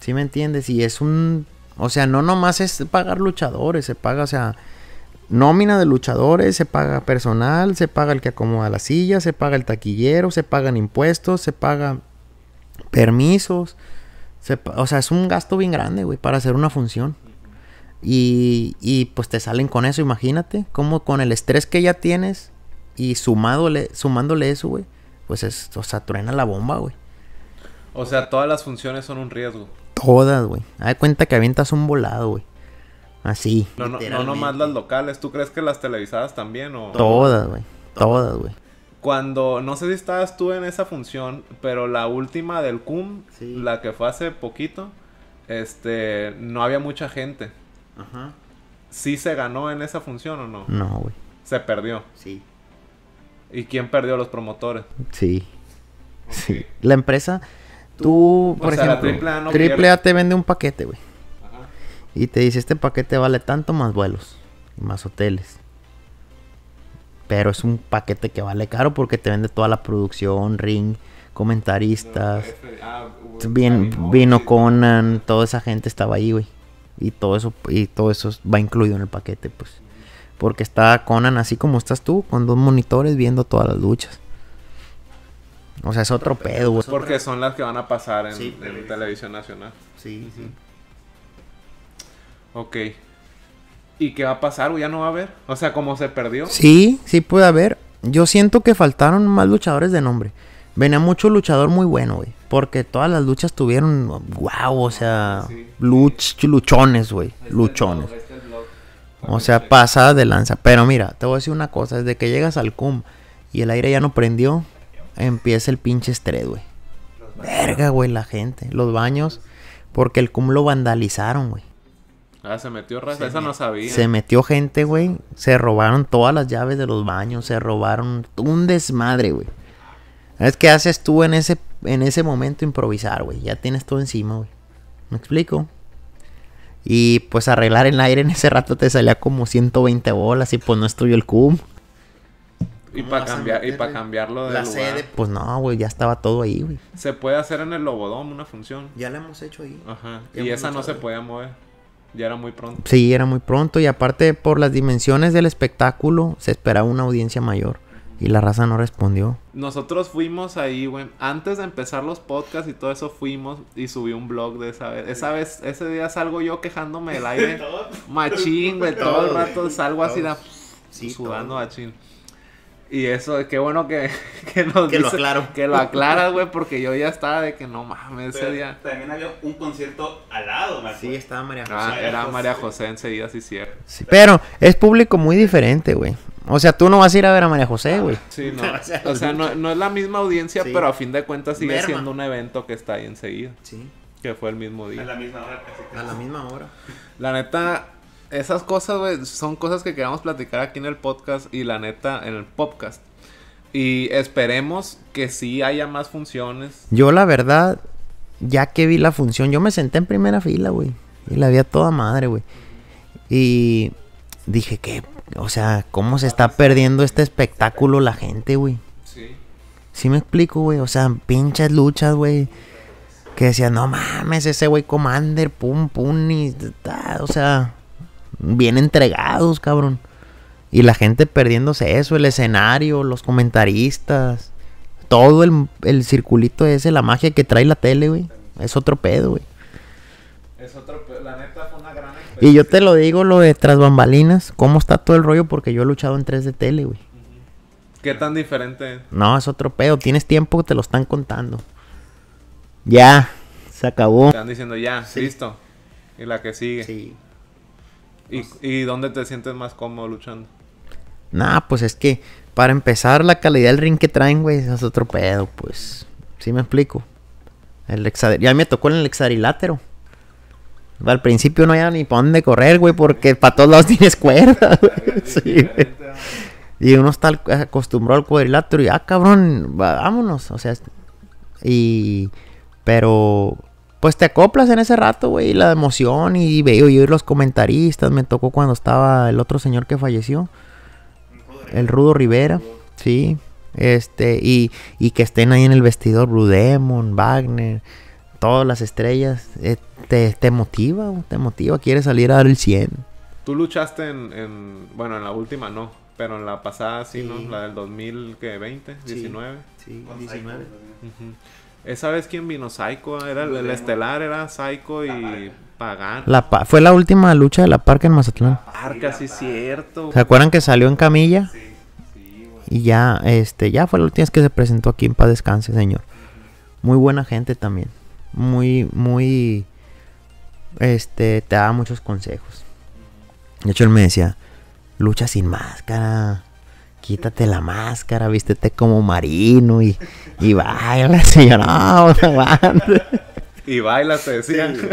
Speaker 1: ¿Sí me entiendes? Y es un... O sea, no nomás es pagar luchadores, se paga, o sea, nómina de luchadores, se paga personal, se paga el que acomoda la silla, se paga el taquillero, se pagan impuestos, se paga permisos o sea, es un gasto bien grande, güey, para hacer una función. Y, pues te salen con eso, imagínate, como con el estrés que ya tienes y sumándole, sumándole eso, güey, pues es, o sea, truena la bomba, güey.
Speaker 2: O sea, todas las funciones son un riesgo.
Speaker 1: Todas, güey. Haz cuenta que avientas un volado, güey. Así. No,
Speaker 2: no, nomás las locales, ¿tú crees que las televisadas también Todas, güey. Todas, güey cuando, no sé si estabas tú en esa función, pero la última del CUM, la que fue hace poquito, este, no había mucha gente. Ajá. ¿Sí se ganó en esa función o no? No, güey. Se perdió. Sí. ¿Y quién perdió? Los promotores.
Speaker 1: Sí. Sí. La empresa, tú, por ejemplo, triple A, te vende un paquete, güey. Ajá. Y te dice, este paquete vale tanto más vuelos, más hoteles, pero es un paquete que vale caro porque te vende toda la producción, ring, comentaristas. Bien, vino Conan, toda esa gente estaba ahí, güey. Y todo eso, y todo eso va incluido en el paquete, pues. Porque está Conan así como estás tú, con dos monitores viendo todas las luchas. O sea, es otro pedo, güey. Porque
Speaker 2: son las que van a pasar en, televisión nacional. Sí, sí. Ok. ¿Y qué va a pasar? güey? ¿Ya no va a haber? O sea, ¿cómo se perdió. Sí,
Speaker 1: sí puede haber. Yo siento que faltaron más luchadores de nombre. Venía mucho luchador muy bueno, güey. Porque todas las luchas tuvieron, ¡Guau! o sea, luch, luchones, güey. Luchones. o sea, pasada de lanza. Pero mira, te voy a decir una cosa. Desde que llegas al CUM y el aire ya no prendió, empieza el pinche estrés, güey. Verga, güey, la gente. Los baños. Porque el CUM lo vandalizaron, güey.
Speaker 2: Ah, se metió no Se
Speaker 1: metió gente, güey. Se robaron todas las llaves de los baños, se robaron un desmadre, güey. ¿Sabes qué haces tú en ese, en ese momento improvisar, güey? Ya tienes todo encima, güey. ¿Me explico? Y pues arreglar el aire en ese rato te salía como 120 bolas y pues no estuvo el cum.
Speaker 2: Y para cambiarlo de la sede. Pues
Speaker 1: no, güey, ya estaba todo ahí, güey.
Speaker 2: Se puede hacer en el Lobodom una función. Ya la hemos hecho ahí. Ajá. y esa no se puede podía mover. Ya era muy pronto.
Speaker 1: Sí, era muy pronto y aparte por las dimensiones del espectáculo se esperaba una audiencia mayor y la raza no respondió.
Speaker 2: Nosotros fuimos ahí, güey. Antes de empezar los podcasts y todo eso fuimos y subí un blog de esa vez. Esa vez, ese día salgo yo quejándome del [LAUGHS] aire. machín, güey. Todo el rato salgo así da, sí, sudando machín. Y eso, qué bueno que, [LAUGHS] que que lo aclaro. Que lo aclaras, güey, porque yo ya estaba de que no mames ese día.
Speaker 4: También había un concierto al lado, güey. Sí,
Speaker 2: estaba María ah, José. Ah, era María José enseguida, sí, cierto. Sí. Pero
Speaker 1: es público muy diferente, güey. O sea, tú no vas a ir a ver a María José, güey.
Speaker 2: Sí, no. [LAUGHS] O sea, no, es la misma audiencia, pero a fin de cuentas sigue siendo un evento que está ahí enseguida. Sí. Que fue el mismo día. A la misma hora. a la misma hora. La neta, esas cosas, güey, son cosas que queramos platicar aquí en el podcast y la neta, en el podcast. Y esperemos que sí haya más funciones.
Speaker 1: Yo la verdad, ya que vi la función, yo me senté en primera fila, güey. Y la vi a toda madre, güey. Y dije que, o sea, ¿cómo se está perdiendo este espectáculo la gente, güey? Sí. Sí me explico, güey. O sea, pinches luchas, güey. Que decían, no mames, ese güey Commander, pum, pum, y... o sea, bien entregados, cabrón. Y la gente perdiéndose eso, el escenario, los comentaristas, todo el, circulito ese, la magia que trae la tele, güey. Es otro pedo, güey.
Speaker 2: Es otro pedo, la neta fue
Speaker 1: una gran Y yo te lo digo, lo de tras bambalinas, cómo está todo el rollo, porque yo he luchado en 3 de tele, güey.
Speaker 2: ¿Qué tan diferente
Speaker 1: No, es otro pedo. Tienes tiempo, que te lo están contando. Ya, se acabó. Están
Speaker 2: diciendo ya, listo. Y la que sigue. Sí. ¿Y, dónde te sientes más cómodo luchando?
Speaker 1: Nah, pues es que para empezar la calidad del ring que traen, güey, es otro pedo, pues. ¿Sí me explico? El ya me tocó en el hexadrilátero. Al principio no había ni para dónde correr, güey, porque para todos lados [LAUGHS] tienes cuerda, [LAUGHS] Y uno está acostumbrado al cuadrilátero y, ah, cabrón, vámonos. O sea, y... Pero pues te acoplas en ese rato, güey, la emoción y veo yo los comentaristas, me tocó cuando estaba el otro señor que falleció, el Rudo Rivera, sí, este, y, y que estén ahí en el vestidor Blue Wagner, todas las estrellas, eh, te, motiva, te motiva, quieres salir a dar el 100.
Speaker 2: Tú luchaste en, bueno, en la última no, pero en la pasada sí, ¿no? La del 2020, 19. Sí, 19. Esa vez vino Psycho, era el, estelar, era Psycho y Pagano. La
Speaker 1: fue la última lucha de la Parca en Mazatlán. La Parca, sí, cierto. ¿Se acuerdan que salió en camilla? Sí, Y ya, este, ya fue la última vez que se presentó aquí en paz descanse, señor. Muy buena gente también. Muy, muy. Este, te daba muchos consejos. De hecho, él me decía: lucha sin máscara quítate la máscara, vístete como marino y, y baila, señor. No, no
Speaker 2: Y baila, te decían. Sí,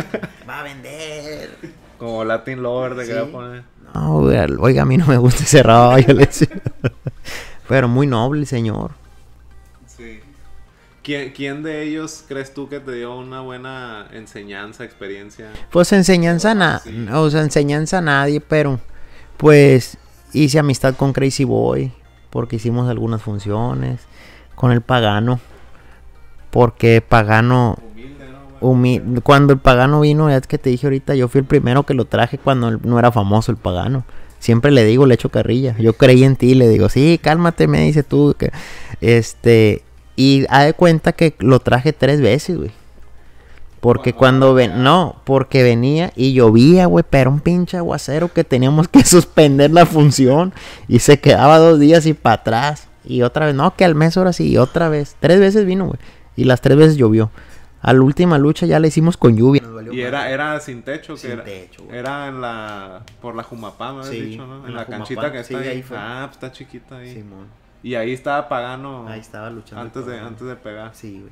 Speaker 2: va a vender. Como Latin Lover de ¿Sí? poner. ¿eh?
Speaker 1: No, oiga, a mí no me gusta ese rollo, le Pero muy noble, señor.
Speaker 2: Sí. ¿Quién, ¿Quién, de ellos crees tú que te dio una buena enseñanza, experiencia? Pues
Speaker 1: enseñanza, ah, nada, o sea, enseñanza a nadie, pero pues hice amistad con Crazy Boy porque hicimos algunas funciones, con el Pagano, porque Pagano... cuando el Pagano vino, ya es que te dije ahorita, yo fui el primero que lo traje cuando no era famoso el Pagano. Siempre le digo, le echo carrilla. Yo creí en ti, le digo, sí, cálmate, me dice tú. este, y ha de cuenta que lo traje tres veces, güey. Porque cuando, ven, no, porque venía y llovía, güey, pero un pinche aguacero que teníamos que [LAUGHS] suspender la función y se quedaba dos días y para atrás. Y otra vez, no, que al mes ahora sí, y otra vez. Tres veces vino, güey. Y las tres veces llovió. A la última lucha ya la hicimos con lluvia.
Speaker 2: y era, era sin techo, era, era en la, por la jumapama, me dicho, ¿no? En, la, canchita que está ahí. Ah, pues está chiquita ahí. Y ahí estaba pagando Ahí estaba luchando. Antes, de, antes de pegar. Sí, güey.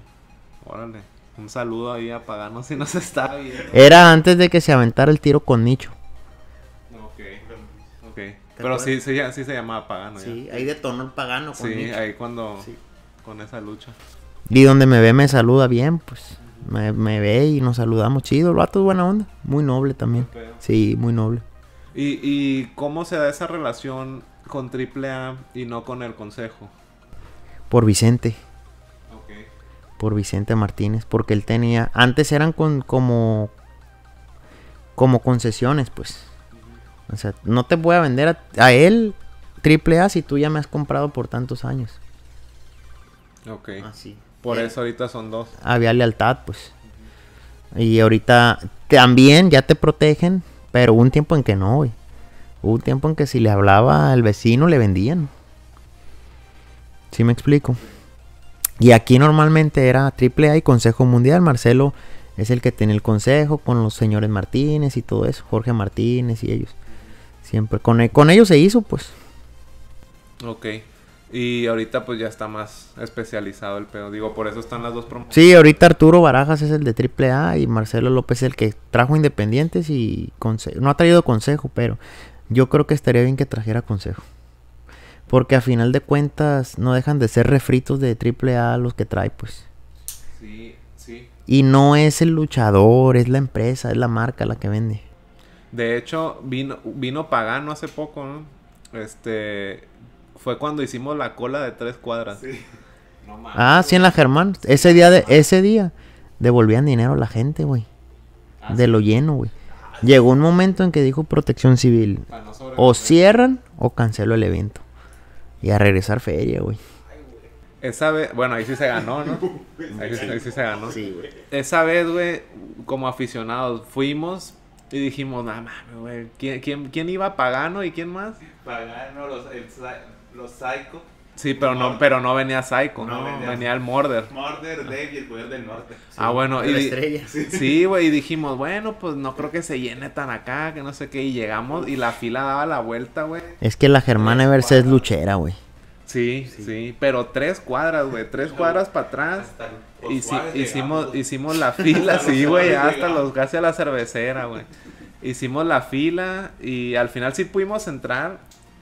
Speaker 2: Órale. Un saludo ahí a Pagano si nos está viendo. Era
Speaker 1: antes de que se aventara el tiro con Nicho.
Speaker 2: Ok, ok. Pero sí, se llamaba Pagano. Sí, ahí detonó el Pagano con Sí, ahí cuando... Con esa lucha.
Speaker 1: Y donde me ve me saluda bien, pues. Me, ve y nos saludamos chido. El vato es buena onda. Muy noble también. Sí, muy noble.
Speaker 2: ¿Y, ¿Y, cómo se da esa relación con Triple A y no con el Consejo?
Speaker 1: Por Vicente por Vicente Martínez, porque él tenía, antes eran con, como, como concesiones, pues. O sea, no te voy a vender a, él triple A si tú ya me has comprado por tantos años.
Speaker 2: Ok. Así. Por eh, eso ahorita son dos.
Speaker 1: Había lealtad, pues. Y ahorita también ya te protegen, pero hubo un tiempo en que no, güey. Hubo un tiempo en que si le hablaba al vecino le vendían. ¿Sí me explico? Y aquí normalmente era AAA y Consejo Mundial. Marcelo es el que tiene el consejo con los señores Martínez y todo eso. Jorge Martínez y ellos. Siempre con, eh, con ellos se hizo, pues.
Speaker 2: Ok. Y ahorita pues ya está más especializado el pedo. Digo, por eso están las dos promociones. Sí,
Speaker 1: ahorita Arturo Barajas es el de AAA y Marcelo López es el que trajo Independientes y Consejo, no ha traído consejo, pero yo creo que estaría bien que trajera consejo. Porque a final de cuentas no dejan de ser refritos de AAA los que trae, pues.
Speaker 3: Sí, sí.
Speaker 1: Y no es el luchador, es la empresa, es la marca la que vende.
Speaker 2: De hecho, vino, vino Pagano hace poco, ¿no? Este, fue cuando hicimos la cola de tres cuadras. Sí.
Speaker 1: ah, sí, en la Germán. Ese día, de, ese día devolvían dinero a la gente, güey. Ah, de lo lleno, güey. Ah, Llegó un momento en que dijo protección civil. o cierran o cancelo el evento. Y a regresar feria, güey.
Speaker 2: Esa vez, bueno, ahí sí se ganó, ¿no? Ahí, sí se ganó. Sí, güey. Esa vez, güey, como aficionados, fuimos y dijimos, nada mames, güey, ¿quién, quién, iba? Pagano y quién más?
Speaker 4: Pagano, los, los Psycho.
Speaker 2: Sí, pero no, pero no venía Psycho, no, venía, el Morder.
Speaker 4: Morder, Dave y el poder del norte. ah, bueno, y Sí,
Speaker 2: güey, y dijimos, bueno, pues no creo que se llene tan acá, que no sé qué, y llegamos y la fila daba la vuelta, güey.
Speaker 1: Es que la Germana Evers es luchera, güey.
Speaker 2: Sí, sí, pero tres cuadras, güey, tres cuadras para atrás. y hicimos, hicimos la fila, sí, güey, hasta los gases a la cervecera, güey. Hicimos la fila y al final sí pudimos entrar,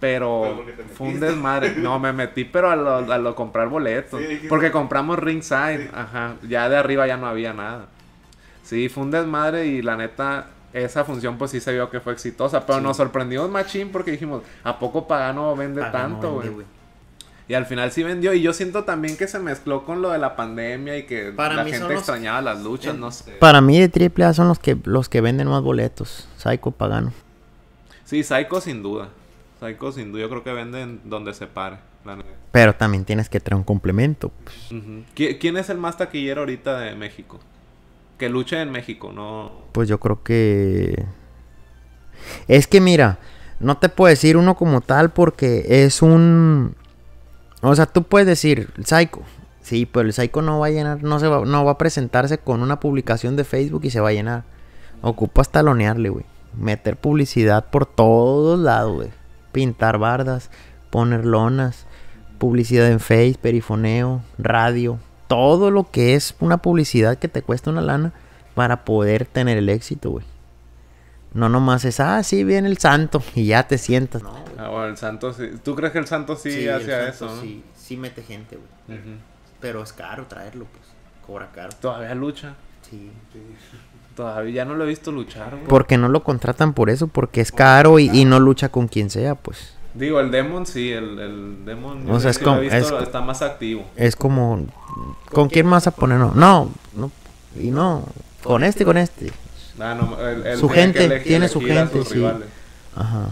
Speaker 2: pero, fue un desmadre. No, me metí, pero a lo, comprar boletos. porque compramos ringside. Ajá. Ya de arriba ya no había nada. Sí, fue un desmadre y la neta, esa función pues sí se vio que fue exitosa. Pero nos sorprendimos machín porque dijimos, ¿a poco Pagano vende tanto, güey? Y al final sí vendió. Y yo siento también que se mezcló con lo de la pandemia y que la gente extrañaba las luchas, no
Speaker 1: Para mí de AAA son los que, los que venden más boletos. Psycho Pagano.
Speaker 2: Sí, Psycho sin duda sin duda, yo creo que venden donde se pare.
Speaker 1: Pero también tienes que traer un complemento.
Speaker 2: Pues. ¿Quién es el más taquillero ahorita de México? Que luche en México, ¿no?
Speaker 1: Pues yo creo que... Es que mira, no te puedo decir uno como tal porque es un... O sea, tú puedes decir, Psycho. Sí, pero el Psycho no va a llenar, no, se va, no va a presentarse con una publicación de Facebook y se va a llenar. hasta lonearle, güey. Meter publicidad por todos lados, güey pintar bardas, poner lonas, publicidad en Face, perifoneo, radio, todo lo que es una publicidad que te cuesta una lana para poder tener el éxito, güey. No nomás es, ah, sí, viene el santo y ya te sientas. No,
Speaker 2: ah, el santo sí. ¿Tú crees que el
Speaker 1: santo sí, hace eso? Sí, sí mete gente, güey. Pero es caro traerlo, pues. Cobra caro. Todavía lucha. sí. Todavía no lo he visto luchar, güey. Porque no lo contratan por eso, porque es caro y, no lucha con quien sea, pues.
Speaker 2: Digo, el Demon sí, el, el Demon o sea, es visto, está más activo. Es
Speaker 1: como, ¿con, quién más a poner? No, no, y no, con este, este, con este. Ah, no, el, el su gente, tiene su gente, sí. Ajá.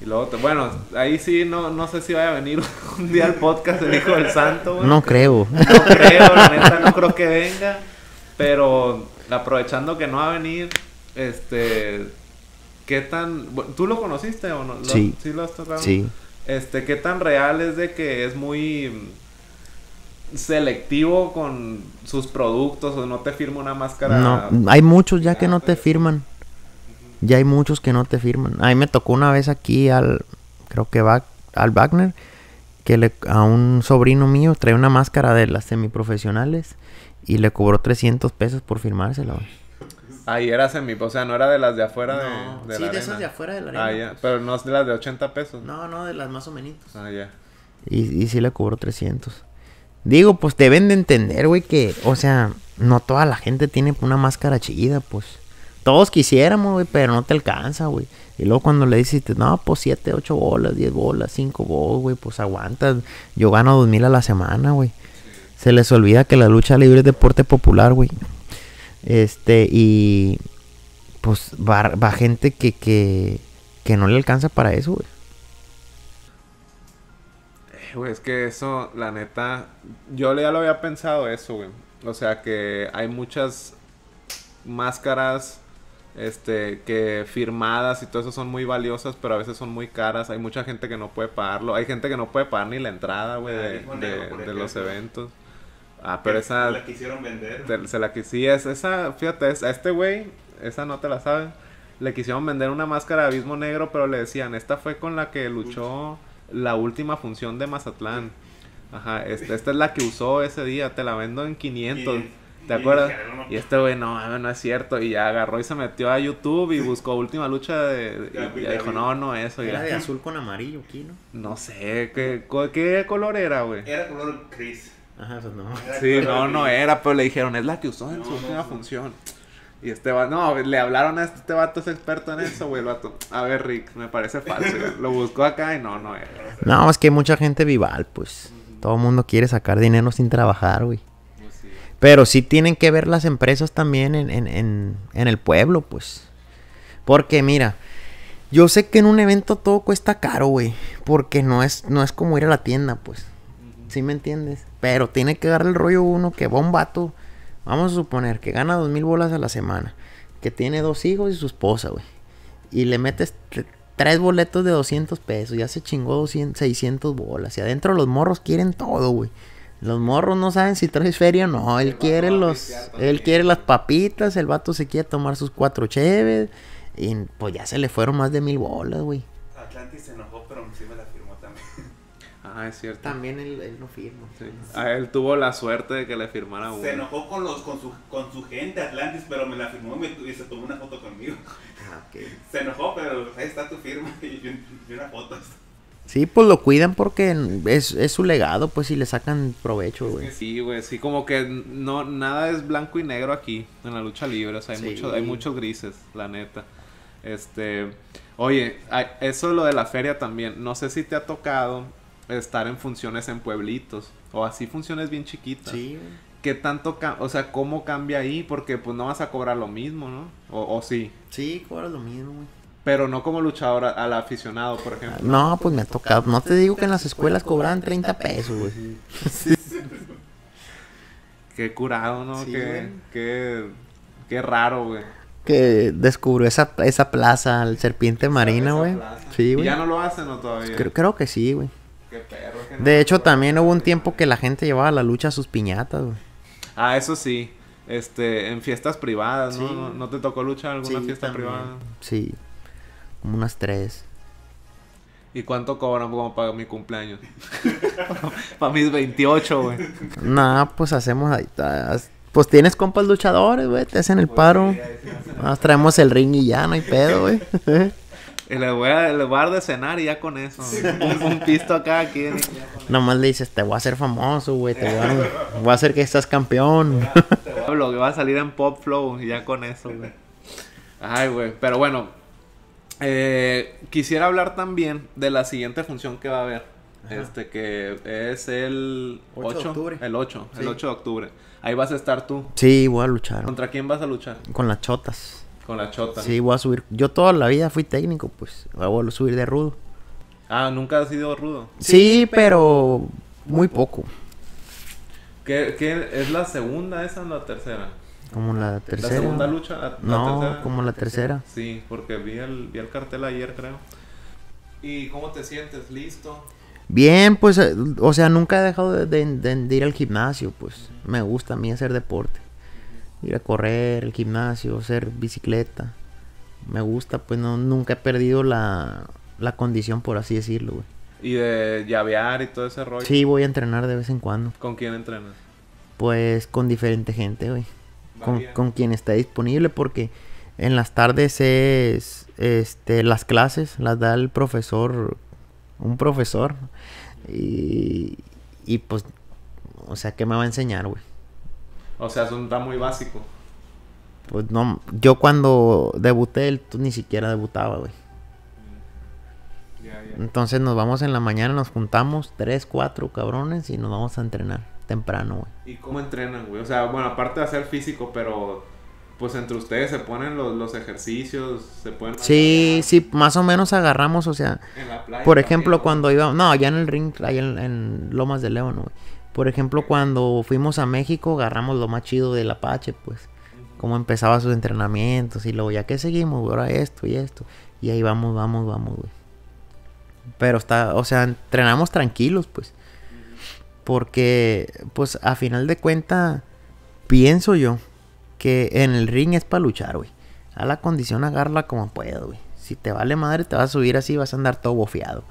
Speaker 2: Y luego, te, bueno, ahí sí, no, no sé si vaya a venir [LAUGHS] un día al podcast el Hijo del Santo. Güey. No creo. No creo, la neta, no creo que venga, pero aprovechando que no va a venir, este, ¿qué tan... ¿Tú lo conociste o no? sí. Este, ¿qué tan real es de que es muy selectivo con sus productos o no te firma una máscara? No,
Speaker 1: hay muchos ya que no te firman. Ya hay muchos que no te firman. A mí me tocó una vez aquí al, creo que va al Wagner, que le, a un sobrino mío trae una máscara de las semiprofesionales y le cobró 300 pesos por firmárselo.
Speaker 2: Ahí era semi, o sea, no era de las de afuera de, sí, de esas de afuera de la ah, arena. Ah, ya. Pero no es de las de 80 pesos. No, no, de las más o menos. Ah, ya.
Speaker 1: Y, y sí le cobró 300. Digo, pues te deben de entender, güey, que, o sea, no toda la gente tiene una máscara chida, pues. Todos quisiéramos, güey, pero no te alcanza, güey. Y luego cuando le dices, no, pues 7, 8 bolas, 10 bolas, 5 bolas, güey, pues aguantas. Yo gano 2000 mil a la semana, güey se les olvida que la lucha libre es deporte popular, güey. Este, y pues va, gente que, no le alcanza para eso,
Speaker 2: güey. Eh, es que eso, la neta, yo ya lo había pensado eso, güey. O sea que hay muchas máscaras este que firmadas y todo eso son muy valiosas, pero a veces son muy caras. Hay mucha gente que no puede pagarlo. Hay gente que no puede pagar ni la entrada, güey, ah, de, los eventos. Ah, pero esa. La quisieron vender. se la quisieron. Sí, esa, fíjate, a este güey, esa no te la saben. Le quisieron vender una máscara de abismo negro, pero le decían, esta fue con la que luchó la última función de Mazatlán. Ajá, este, esta es la que usó ese día, te la vendo en 500. ¿Te acuerdas? Y este güey, no, no es cierto. Y ya agarró y se metió a YouTube y buscó última lucha de. y, dijo, no, no, eso. Era de [LAUGHS] azul
Speaker 1: con amarillo aquí, ¿no?
Speaker 2: No sé, ¿qué, qué color era, güey? Era
Speaker 1: color gris. Pues no. Sí, no, no era, pero
Speaker 2: le dijeron, es la que usó en su última función. Y este vato, no, le hablaron a este, vato, es experto en eso, güey, el vato. A ver, Rick, me parece falso. Lo buscó acá y no, no era. No,
Speaker 1: es que hay mucha gente vival, pues. Todo el mundo quiere sacar dinero sin trabajar, güey. Pues pero sí tienen que ver las empresas también en, en, el pueblo, pues. Porque mira, yo sé que en un evento todo cuesta caro, güey. Porque no es, no es como ir a la tienda, pues. ¿Sí me entiendes? Pero tiene que dar el rollo uno que va un vato, vamos a suponer, que gana dos mil bolas a la semana, que tiene dos hijos y su esposa, güey. Y le metes tres boletos de 200 pesos, ya se chingó 200, 600 bolas. Y adentro los morros quieren todo, güey. Los morros no saben si traes feria o no. Él quiere los, él quiere las papitas, el vato se quiere tomar sus cuatro cheves. Y pues ya se le fueron más de mil bolas, güey.
Speaker 4: Atlantis se enojó Ah,
Speaker 2: es cierto. También él, no firmó. Sí. Ah, él tuvo la suerte de que le firmara
Speaker 4: uno. Se enojó con, los, con, su, con su gente, Atlantis, pero me la firmó y, me, y se tomó una foto conmigo.
Speaker 1: Ah, se enojó, pero ahí está tu firma [LAUGHS] y, una foto. Sí, pues lo cuidan porque es, es su legado, pues si le sacan provecho, güey.
Speaker 4: Sí, güey, sí, como que
Speaker 2: no, nada es blanco y negro aquí en la lucha libre, o sea, hay, mucho hay muchos grises, la neta. Este, oye, eso es lo de la feria también, no sé si te ha tocado estar en funciones en pueblitos o así funciones bien chiquitas. Sí. ¿Qué tanto, o sea, cómo cambia ahí? Porque pues no vas a cobrar lo mismo, ¿no? O, sí. Sí, cobras lo mismo, Pero no como luchador al aficionado, por ejemplo. No, pues me ha tocado. No te digo que en las
Speaker 1: escuelas cobran 30 pesos, güey. Sí.
Speaker 2: [LAUGHS] qué curado, ¿no? qué, qué, raro, güey.
Speaker 1: Que descubrió esa, esa plaza, el serpiente marina, güey. Sí, güey. ¿Ya no lo hacen todavía? Creo, creo que sí, güey de hecho, también hubo un tiempo que la gente llevaba la lucha a sus piñatas, güey.
Speaker 2: Ah, eso sí. Este, en fiestas privadas, ¿no? ¿No, te tocó lucha alguna fiesta privada?
Speaker 1: Sí, como unas tres.
Speaker 2: ¿Y cuánto cobran como para mi cumpleaños? [LAUGHS] para mis 28, güey.
Speaker 1: Nah, pues hacemos ahí. Ah, pues tienes compas luchadores, güey, te hacen el pues paro. Nos traemos el ring y ya, no hay pedo, güey. [LAUGHS]
Speaker 2: Y le voy, a, le dar de cenar y ya con eso. Un, pisto acá aquí.
Speaker 1: Nomás le dices, te voy a hacer famoso, güey. Te voy a, hacer que estás campeón.
Speaker 2: [LAUGHS] lo que va a salir en Pop Flow y ya con eso, güey. Ay, güey. Pero bueno, eh, quisiera hablar también de la siguiente función que va a haber. Este que es el 8, de octubre. El 8, el 8 de octubre. Ahí vas a estar tú. Sí, voy a luchar. ¿Contra quién vas a luchar?
Speaker 1: Con las chotas la chota. Sí, voy a subir. Yo toda la vida fui técnico, pues. voy a subir de rudo.
Speaker 2: Ah, nunca has sido rudo.
Speaker 1: Sí, pero... muy poco.
Speaker 2: ¿Qué, es la segunda esa o la tercera?
Speaker 1: Como la tercera. segunda lucha? no, como la tercera.
Speaker 2: Sí, porque vi el, cartel ayer, creo. ¿Y cómo te sientes? ¿Listo?
Speaker 1: Bien, pues, eh, o sea, nunca he dejado de, de, ir al gimnasio, pues. Me gusta a mí hacer deporte ir a correr, el gimnasio, hacer bicicleta. Me gusta, pues no, nunca he perdido la, condición, por así decirlo, güey.
Speaker 2: ¿Y de llavear y todo ese rollo? Sí, voy
Speaker 1: a entrenar de vez en cuando.
Speaker 2: ¿Con quién entrenas?
Speaker 1: Pues con diferente gente, güey. Con, con, quien está disponible, porque en las tardes es, este, las clases las da el profesor, un profesor. Y, y pues, o sea, ¿qué me va a enseñar, güey?
Speaker 2: O sea, eso da muy básico.
Speaker 1: Pues no, yo cuando debuté, tú ni siquiera debutaba, güey. Entonces nos vamos en la mañana, nos juntamos tres, cuatro cabrones y nos vamos a entrenar temprano,
Speaker 2: güey. ¿Y cómo entrenan, güey? O sea, bueno, aparte de hacer físico, pero pues entre ustedes se ponen los, ejercicios,
Speaker 3: se pueden...
Speaker 1: Sí, sí, más o menos agarramos, o sea... En la playa. Por ejemplo, cuando íbamos... No, allá en el ring, allá en Lomas de León, güey. Por ejemplo, cuando fuimos a México, agarramos lo más chido del Apache, pues. Cómo empezaba sus entrenamientos y luego, ¿ya qué seguimos? Ahora esto y esto. Y ahí vamos, vamos, vamos, güey. Pero está, o sea, entrenamos tranquilos, pues. Porque, pues, a final de cuenta, pienso yo que en el ring es para luchar, güey. A la condición agarra como puedo, güey. Si te vale madre, te vas a subir así, vas a andar todo bofeado.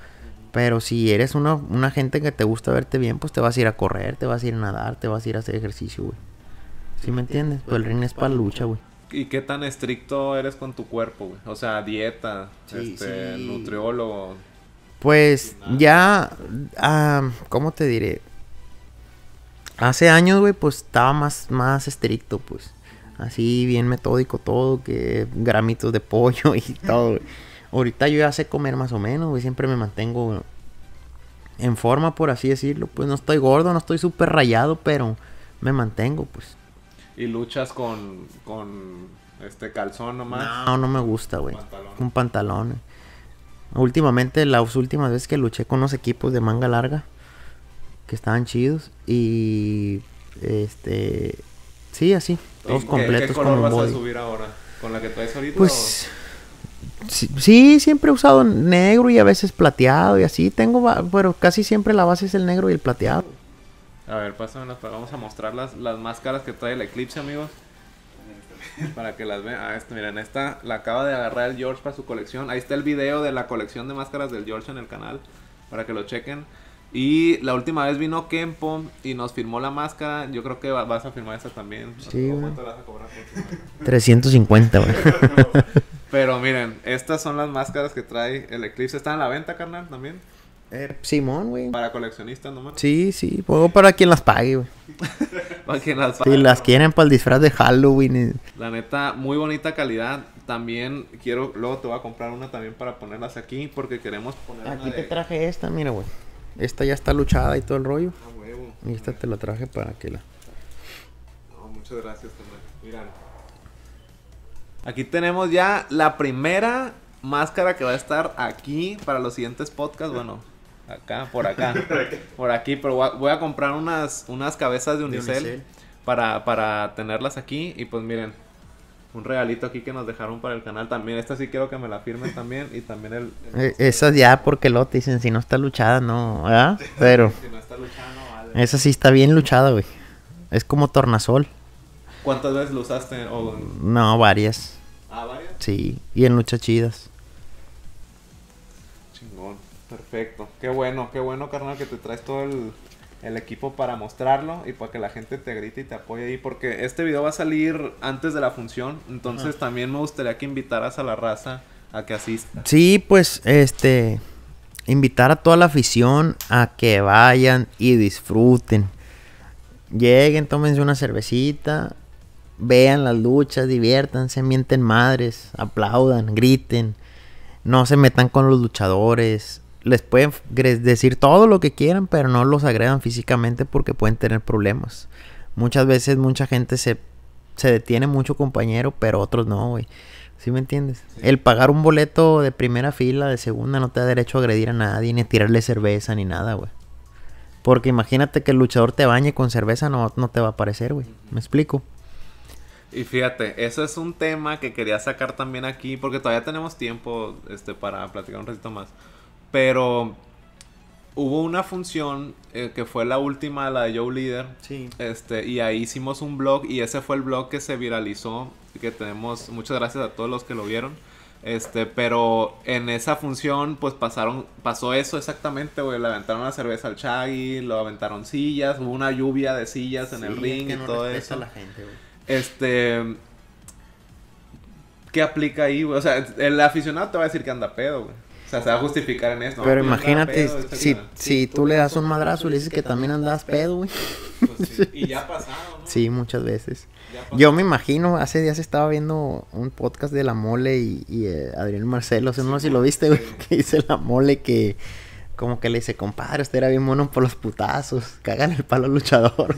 Speaker 1: Pero si eres una, una, gente que te gusta verte bien, pues te vas a ir a correr, te vas a ir a nadar, te vas a ir a hacer ejercicio, güey. ¿Sí, me entiendes? Pues, pues el ring es para lucha, güey.
Speaker 2: ¿Y qué tan estricto eres con tu cuerpo, güey? O sea, dieta, este, nutriólogo.
Speaker 1: Pues ya, ah, ¿cómo te diré? Hace años, güey, pues estaba más, más estricto, pues. Así, bien metódico todo, que gramitos de pollo [LAUGHS] y todo, güey. Ahorita yo ya sé comer más o menos, güey. Siempre me mantengo en forma, por así decirlo. Pues no estoy gordo, no estoy súper rayado, pero me mantengo, pues.
Speaker 2: ¿Y luchas con, este calzón nomás? No,
Speaker 1: no me gusta, güey. Un pantalón. Últimamente, las últimas veces que luché con unos equipos de manga larga, que estaban chidos, y este... Sí, así. Todos completos. ¿Qué color vas
Speaker 2: subir ahora? ¿Con la que traes ahorita? Pues...
Speaker 1: Sí, siempre he usado negro y a veces plateado y así. Tengo, pero casi siempre la base es el negro y el plateado.
Speaker 2: A ver, pásamelas para, vamos a mostrar las, las máscaras que trae el Eclipse, amigos. para que las vean. Ah, miren, esta la acaba de agarrar el George para su colección. Ahí está el video de la colección de máscaras del George en el canal, para que lo chequen. Y la última vez vino Kempo y nos firmó la máscara. Yo creo que vas a firmar esa también. Sí, ¿Cuánto la vas a cobrar?
Speaker 1: 350, güey. [LAUGHS]
Speaker 2: Pero miren, estas son las máscaras que trae el Eclipse. ¿Están a la venta, carnal, también? Eh, Simón, güey. Para coleccionistas nomás.
Speaker 1: Sí, sí. Puedo para quien las pague, güey. [LAUGHS] para quien las pague. Si las quieren para el disfraz de Halloween.
Speaker 2: La neta, muy bonita calidad. También quiero, luego te voy a comprar una también para ponerlas aquí porque queremos poner Aquí te traje
Speaker 1: esta, mira, güey. Esta ya está luchada y todo el rollo. Ah, huevo. Y esta te la traje para que la...
Speaker 2: No, muchas gracias, carnal. Mira. Aquí tenemos ya la primera máscara que va a estar aquí para los siguientes podcasts. Bueno, acá, por acá, [LAUGHS] por aquí. Pero voy a comprar unas, unas cabezas de unicel, Para, tenerlas aquí. Y pues miren, un regalito aquí que nos dejaron para el canal también. Esta sí quiero que me la firmen también. Y también el.
Speaker 1: Eh, ya, porque lo dicen, si no está luchada, no. [LAUGHS] Pero. si está Esa sí está bien luchada, güey. Es como tornasol.
Speaker 2: ¿Cuántas veces lo usaste?
Speaker 1: No, varias. ¿Ah, varias? Sí, y en luchas chidas.
Speaker 2: Chingón, perfecto. Qué bueno, qué bueno, carnal, que te traes todo el, equipo para mostrarlo y para que la gente te grite y te apoye ahí. Porque este video va a salir antes de la función. Entonces también me gustaría que invitaras a la raza a que asista.
Speaker 1: Sí, pues este. Invitar a toda la afición a que vayan y disfruten. Lleguen, tómense una cervecita, vean las luchas, diviértanse, mienten madres, aplaudan, griten, no se metan con los luchadores. Les pueden decir todo lo que quieran, pero no los agredan físicamente porque pueden tener problemas. Muchas veces mucha gente se, se detiene mucho compañero, pero otros no, güey. ¿Sí me entiendes? El pagar un boleto de primera fila, de segunda, no te da derecho a agredir a nadie, ni tirarle cerveza, ni nada, güey. Porque imagínate que el luchador te bañe con cerveza, no, no te va a parecer, güey. ¿Me explico?
Speaker 2: Y fíjate, eso es un tema que quería sacar también aquí, porque todavía tenemos tiempo este, para platicar un ratito más. Pero hubo una función eh, que fue la última, la de Joe Leader. Sí. Este, y ahí hicimos un blog y ese fue el blog que se viralizó, que tenemos, muchas gracias a todos los que lo vieron. Este, pero en esa función, pues pasaron, pasó eso exactamente, güey. Le aventaron una cerveza al Chagi, lo aventaron sillas, hubo una lluvia de sillas en el ring no y todo eso. A la gente, güey. Este. ¿Qué aplica ahí, O sea, el aficionado te va a decir que anda pedo, güey. O sea, se va a justificar en esto. Pero imagínate, si, si
Speaker 1: tú le das un madrazo y le dices que también andas pedo, güey. Pues y ya ha pasado, [LAUGHS] Sí, muchas veces. Yo me imagino, hace días estaba viendo un podcast de La Mole y, eh, Adrián Marcelo, no sé si lo viste, güey, que dice La Mole que como que le dice, compadre, usted era bien mono por los putazos, cagan el palo luchador,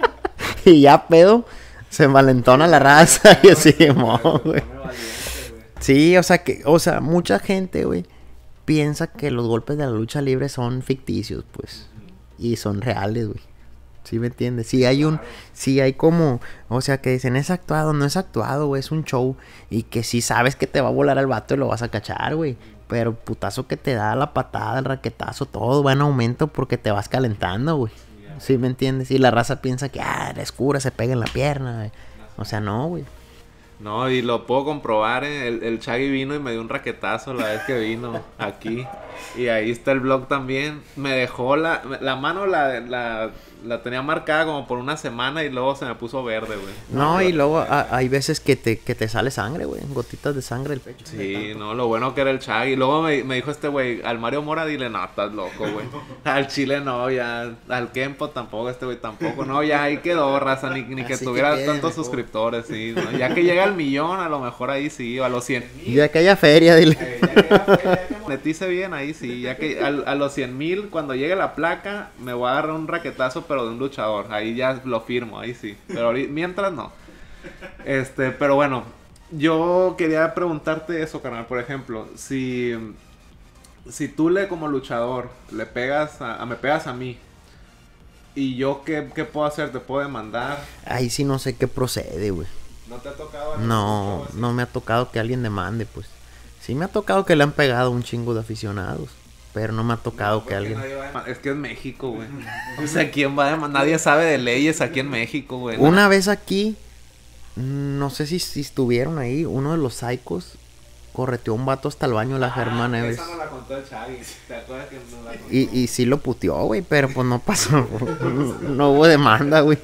Speaker 1: [LAUGHS] y ya pedo, se malentona la raza y así, [LAUGHS] güey. Sí, o sea, que, o sea, mucha gente, güey, piensa que los golpes de la lucha libre son ficticios, pues. Y son reales, güey. ¿Sí me entiendes? Sí hay un, sí hay como, o sea, que dicen, es actuado, no es actuado, güey, es un show. Y que si sabes que te va a volar al vato y lo vas a cachar, güey. Pero putazo que te da la patada, el raquetazo, todo va en aumento porque te vas calentando, güey. ¿sí me entiendes? Y la raza piensa que, ah, la escura se pega en la pierna, O sea, no, güey.
Speaker 2: No, y lo puedo comprobar, ¿eh? el, el Chaggy vino y me dio un raquetazo la vez que vino aquí. Y ahí está el blog también. Me dejó la, mano, la, la la tenía marcada como por una semana y luego se me puso verde, güey.
Speaker 1: No, y luego hay veces que te, que te sale sangre, güey. Gotitas de sangre del pecho.
Speaker 2: Sí, no, lo bueno que era el chag. Y luego me, dijo este güey, al Mario Mora dile, no, estás loco, güey. [LAUGHS] al Chile no, ya. Al Kempo tampoco, este güey tampoco. No, ya ahí quedó, raza. Ni, que tuviera tantos suscriptores, sí. Ya que llega al millón, a lo mejor ahí sí, o a los 100
Speaker 1: mil. Ya que haya feria, dile.
Speaker 2: Netice eh, bien, ahí sí. Ya que a, los 100 mil, cuando llegue la placa, me voy a agarrar un raquetazo pero de un luchador. Ahí ya lo firmo, ahí sí. Pero mientras no. Este, pero bueno, yo quería preguntarte eso, canal. Por ejemplo, si, si tú le como luchador le pegas a, me pegas a mí y yo qué, qué puedo hacer, te puedo demandar.
Speaker 1: Ahí sí no sé qué procede, güey. ¿No te ha tocado? No, no me ha tocado que alguien demande, pues. Sí me ha tocado que le han pegado un chingo de aficionados. Pero no me ha tocado que alguien.
Speaker 2: Es que es México, güey. O sea, ¿quién va a Nadie sabe de leyes aquí en México, güey. Una
Speaker 1: vez aquí, no sé si, estuvieron ahí, uno de los psychos correteó un vato hasta el baño la Y, y sí lo puteó, güey, pero pues no pasó. [LAUGHS] no hubo demanda, güey.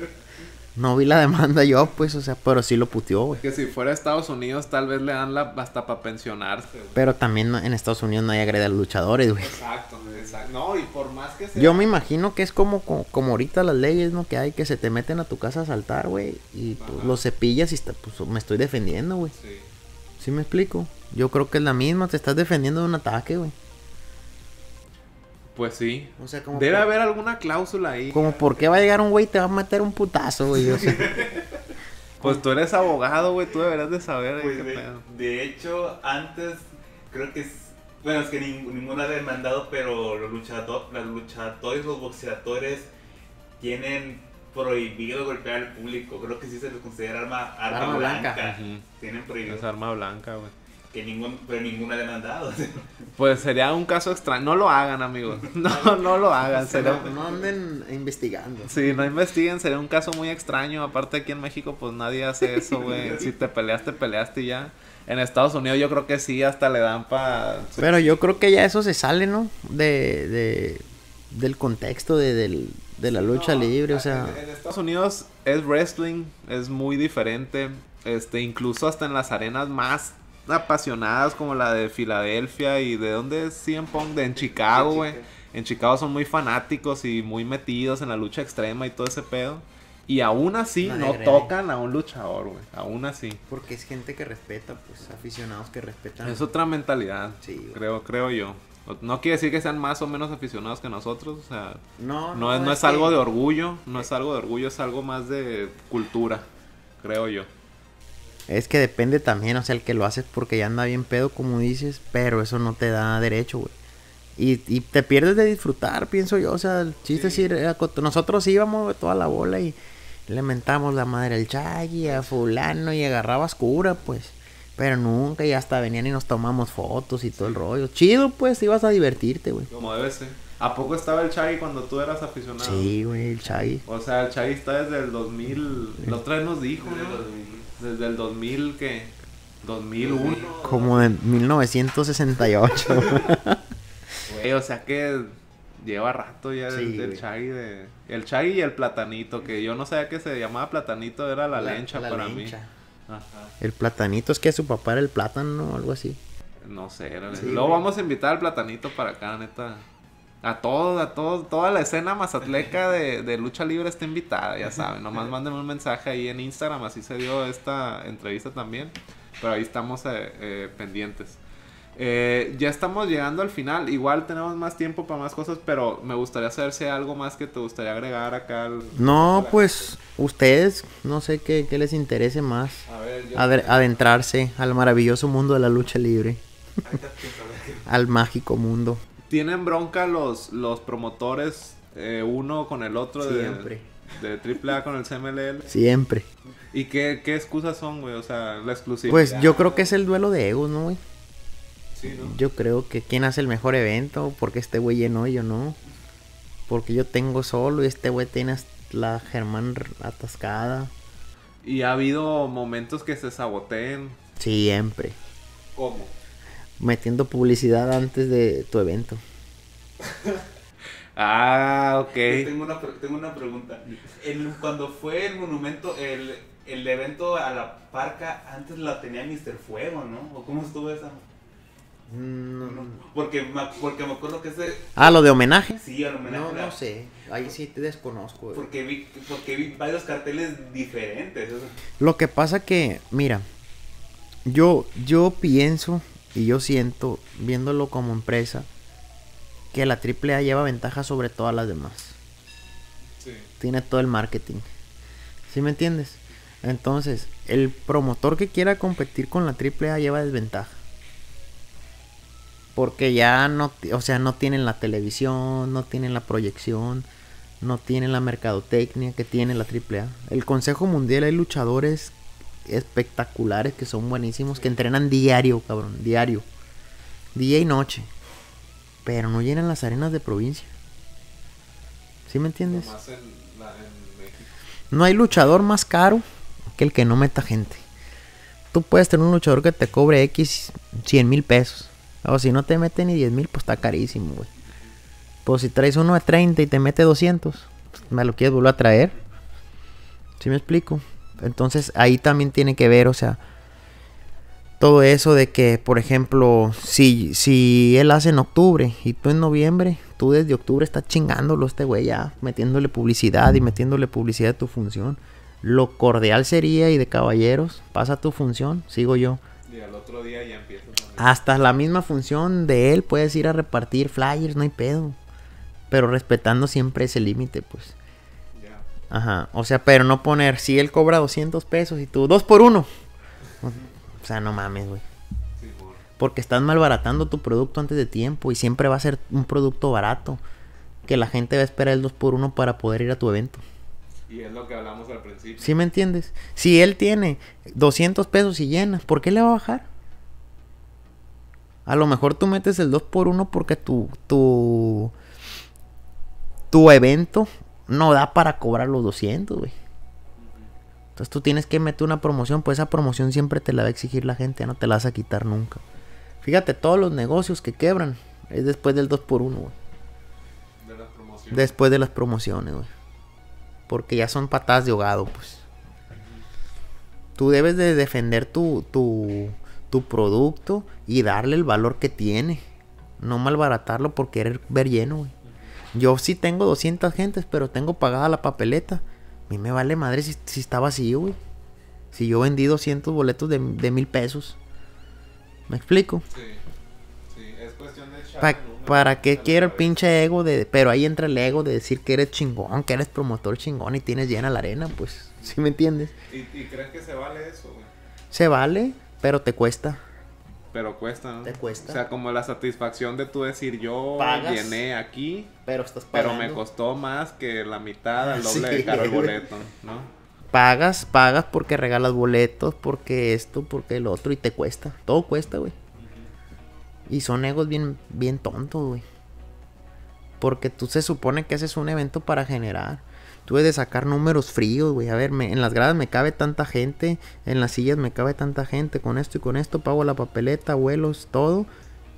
Speaker 1: No vi la demanda yo, pues, o sea, pero sí lo puteó, güey.
Speaker 2: Que si fuera a Estados Unidos, tal vez le dan la hasta para pensionarse, güey.
Speaker 1: Pero también en Estados Unidos no hay agrede a los luchadores, güey.
Speaker 2: Exacto, exacto. No, y por más
Speaker 3: que
Speaker 1: sea... Yo me imagino que es como, como, ahorita las leyes, ¿no? Que hay que se te meten a tu casa a saltar, güey. Y pues, los cepillas y pues, me estoy defendiendo, güey. Sí. ¿Sí me explico? Yo creo que es la misma, te estás defendiendo de un ataque, güey.
Speaker 4: Pues
Speaker 2: sí. Debe haber alguna cláusula ahí. Como,
Speaker 1: ¿por qué va a llegar un güey y te va a meter un putazo, güey?
Speaker 2: [LAUGHS] pues tú eres abogado, güey, tú deberás de saber. Eh, pues
Speaker 4: de, hecho, antes creo que es... Bueno, es que ninguno ninguna ha demandado, pero los luchadores, los luchadores, los boxeadores tienen prohibido golpear al público. Creo que sí se les considera arma, blanca. Tienen prohibido. Es
Speaker 2: arma blanca, güey
Speaker 4: ningún,
Speaker 1: pero ninguna demandado. [LAUGHS]
Speaker 2: Pues sería un caso extraño. No lo hagan, amigos. [LAUGHS] No, no lo hagan.
Speaker 1: No, anden investigando.
Speaker 2: Sí, no investiguen. Sería un caso muy extraño. Aparte, aquí en México, pues nadie hace eso, güey. [LAUGHS] Si te peleaste, peleaste y ya. En Estados Unidos, yo creo que sí, hasta le dan para.
Speaker 1: Pero yo creo que ya eso se sale, ¿no? De. de del contexto de, la lucha libre, o sea. En,
Speaker 2: Estados Unidos es wrestling, es muy diferente. Este, incluso hasta en las arenas más apasionadas como la de Filadelfia y de donde es CM de en Chicago, güey. En Chicago son muy fanáticos y muy metidos en la lucha extrema y todo ese pedo. Y aún así no tocan a un luchador, güey. Aún así. Porque es gente que respeta, pues, aficionados que respetan. Es otra mentalidad. creo, creo yo. No quiere decir que sean más o menos aficionados que nosotros, o sea, no, no, es, algo de orgullo, no es algo de orgullo, es algo más de cultura,
Speaker 4: creo yo.
Speaker 1: Es que depende también, o sea, el que lo haces porque ya anda bien pedo, como dices, pero eso no te da derecho, güey. Y, y te pierdes de disfrutar, pienso yo. O sea, el chiste es ir Nosotros íbamos toda la bola y le mentamos la madre al Chagui, a fulano y agarrabas cura, pues. Pero nunca y hasta venían y nos tomamos fotos y todo el rollo. Chido, pues, ibas a divertirte, güey.
Speaker 2: Como debe ser. ¿A poco estaba el Chagui cuando tú eras aficionado? Sí,
Speaker 1: güey, el Chagui.
Speaker 2: O sea, el Chagui está desde el 2000... Sí. Los vez nos dijo, ¿no? Desde el 2000, que 2001.
Speaker 1: Como en 1968.
Speaker 2: o sea que lleva rato ya el Chagui de... El Chagui y el Platanito, que yo no sabía que se llamaba Platanito, era la, lencha para mí.
Speaker 1: El Platanito, es que su papá era el plátano o algo así.
Speaker 2: No sé, era Luego vamos a invitar al Platanito para acá, neta. A todos, a todo, toda la escena mazatleca de, de lucha libre está invitada, ya saben. Nomás [LAUGHS] mándenme un mensaje ahí en Instagram, así se dio esta entrevista también. Pero ahí estamos eh, eh, pendientes. Eh, ya estamos llegando al final. Igual tenemos más tiempo para más cosas, pero me gustaría saber si hay algo más que te gustaría agregar acá.
Speaker 1: no, pues ustedes, no sé qué, les interese más. adentrarse al maravilloso mundo de la lucha libre. [LAUGHS] al mágico mundo
Speaker 2: tienen bronca los, los promotores eh, uno con el otro Siempre. de, triple AAA con el CMLL. Siempre. ¿Y qué, excusas son, güey? O sea, la exclusiva. Pues yo creo
Speaker 1: que es el duelo de egos, ¿no, güey? Sí, ¿no? Yo creo que quién hace el mejor evento, porque este güey llenó yo no. Porque yo tengo solo y este güey tiene la Germán atascada.
Speaker 2: Y ha habido momentos que se saboteen.
Speaker 1: Siempre. ¿Cómo? metiendo publicidad antes de tu evento. [LAUGHS]
Speaker 4: ah, ok. Tengo una, tengo una pregunta. cuando fue el monumento, el, el evento a la parca, antes la tenía Mister Fuego, ¿no? ¿O cómo estuvo esa?
Speaker 3: Mm, no, no.
Speaker 4: Porque, porque me acuerdo que ese... Ah, lo de homenaje. Sí, el homenaje. No, no sé. Ahí sí te desconozco. Porque vi, porque vi varios carteles diferentes.
Speaker 1: Lo que pasa que, mira, yo, yo pienso y yo siento, viéndolo como empresa, que la AAA lleva ventaja sobre todas las demás. Tiene todo el marketing. ¿Sí me entiendes? Entonces, el promotor que quiera competir con la AAA lleva desventaja. Porque ya no, o sea, no tienen la televisión, no tienen la proyección, no tienen la mercadotecnia que tiene la AAA. El Consejo Mundial hay luchadores espectaculares que son buenísimos, que entrenan diario, cabrón, diario. Día y noche. Pero no llenan las arenas de provincia. ¿Sí me entiendes? No hay luchador más caro que el que no meta gente. Tú puedes tener un luchador que te cobre X 100 mil pesos. O si no te mete ni 10 mil, pues está carísimo, güey. Pues si traes uno a 30 y te mete 200, pues, me lo quieres volver a traer. ¿Sí me explico? Entonces ahí también tiene que ver, o sea, todo eso de que, por ejemplo, si, si él hace en octubre y tú en noviembre, tú desde octubre estás chingándolo este güey ya, metiéndole publicidad y metiéndole publicidad a tu función. Lo cordial sería y de caballeros, pasa tu función, sigo yo.
Speaker 2: Y al otro día ya empiezo.
Speaker 1: Hasta la misma función de él puedes ir a repartir flyers, no hay pedo. Pero respetando siempre ese límite, pues. Ajá, o sea, pero no poner, si él cobra 200 pesos y tú, dos por uno. O sea, no mames, güey. Porque estás malbaratando tu producto antes de tiempo y siempre va a ser un producto barato. Que la gente va a esperar el 2 por 1 para poder ir a tu evento.
Speaker 2: Y es lo que hablamos al principio. ¿Sí me
Speaker 1: entiendes? Si él tiene 200 pesos y llenas, ¿por qué le va a bajar? A lo mejor tú metes el 2 por 1 porque tu, tu, tu evento no da para cobrar los 200, güey. Entonces tú tienes que meter una promoción, pues esa promoción siempre te la va a exigir la gente, no te la vas a quitar nunca. Fíjate, todos los negocios que quebran es después del 2x1, güey. De Después de las promociones, güey. Porque ya son patadas de ahogado, pues. Tú debes de defender tu, tu, tu producto y darle el valor que tiene. No malbaratarlo por querer ver lleno, güey. Yo sí tengo 200 gentes, pero tengo pagada la papeleta. A mí me vale madre si, está vacío, güey. Si yo vendí 200 boletos de, mil pesos. ¿Me explico?
Speaker 3: Sí. sí. Es cuestión de
Speaker 1: ¿Para qué quiere el pinche ego de... Pero ahí entra el ego de decir que eres chingón, que eres promotor chingón y tienes llena la arena, pues. ¿Sí me entiendes?
Speaker 2: y crees que se vale eso, güey?
Speaker 1: Se vale, pero te cuesta
Speaker 2: pero cuesta, ¿no? Te cuesta. O sea, como la satisfacción de tú decir, yo Pagas, llené aquí, pero, estás pero me costó más que la mitad, al doble de caro el boleto,
Speaker 3: ¿no?
Speaker 1: Pagas, pagas porque regalas boletos, porque esto, porque el otro, y te cuesta. Todo cuesta, güey. Y son egos bien, bien tontos, güey. Porque tú se supone que haces un evento para generar. Tuve de sacar números fríos, güey. A ver, en las gradas me cabe tanta gente, en las sillas me cabe tanta gente, con esto y con esto pago la papeleta, vuelos, todo.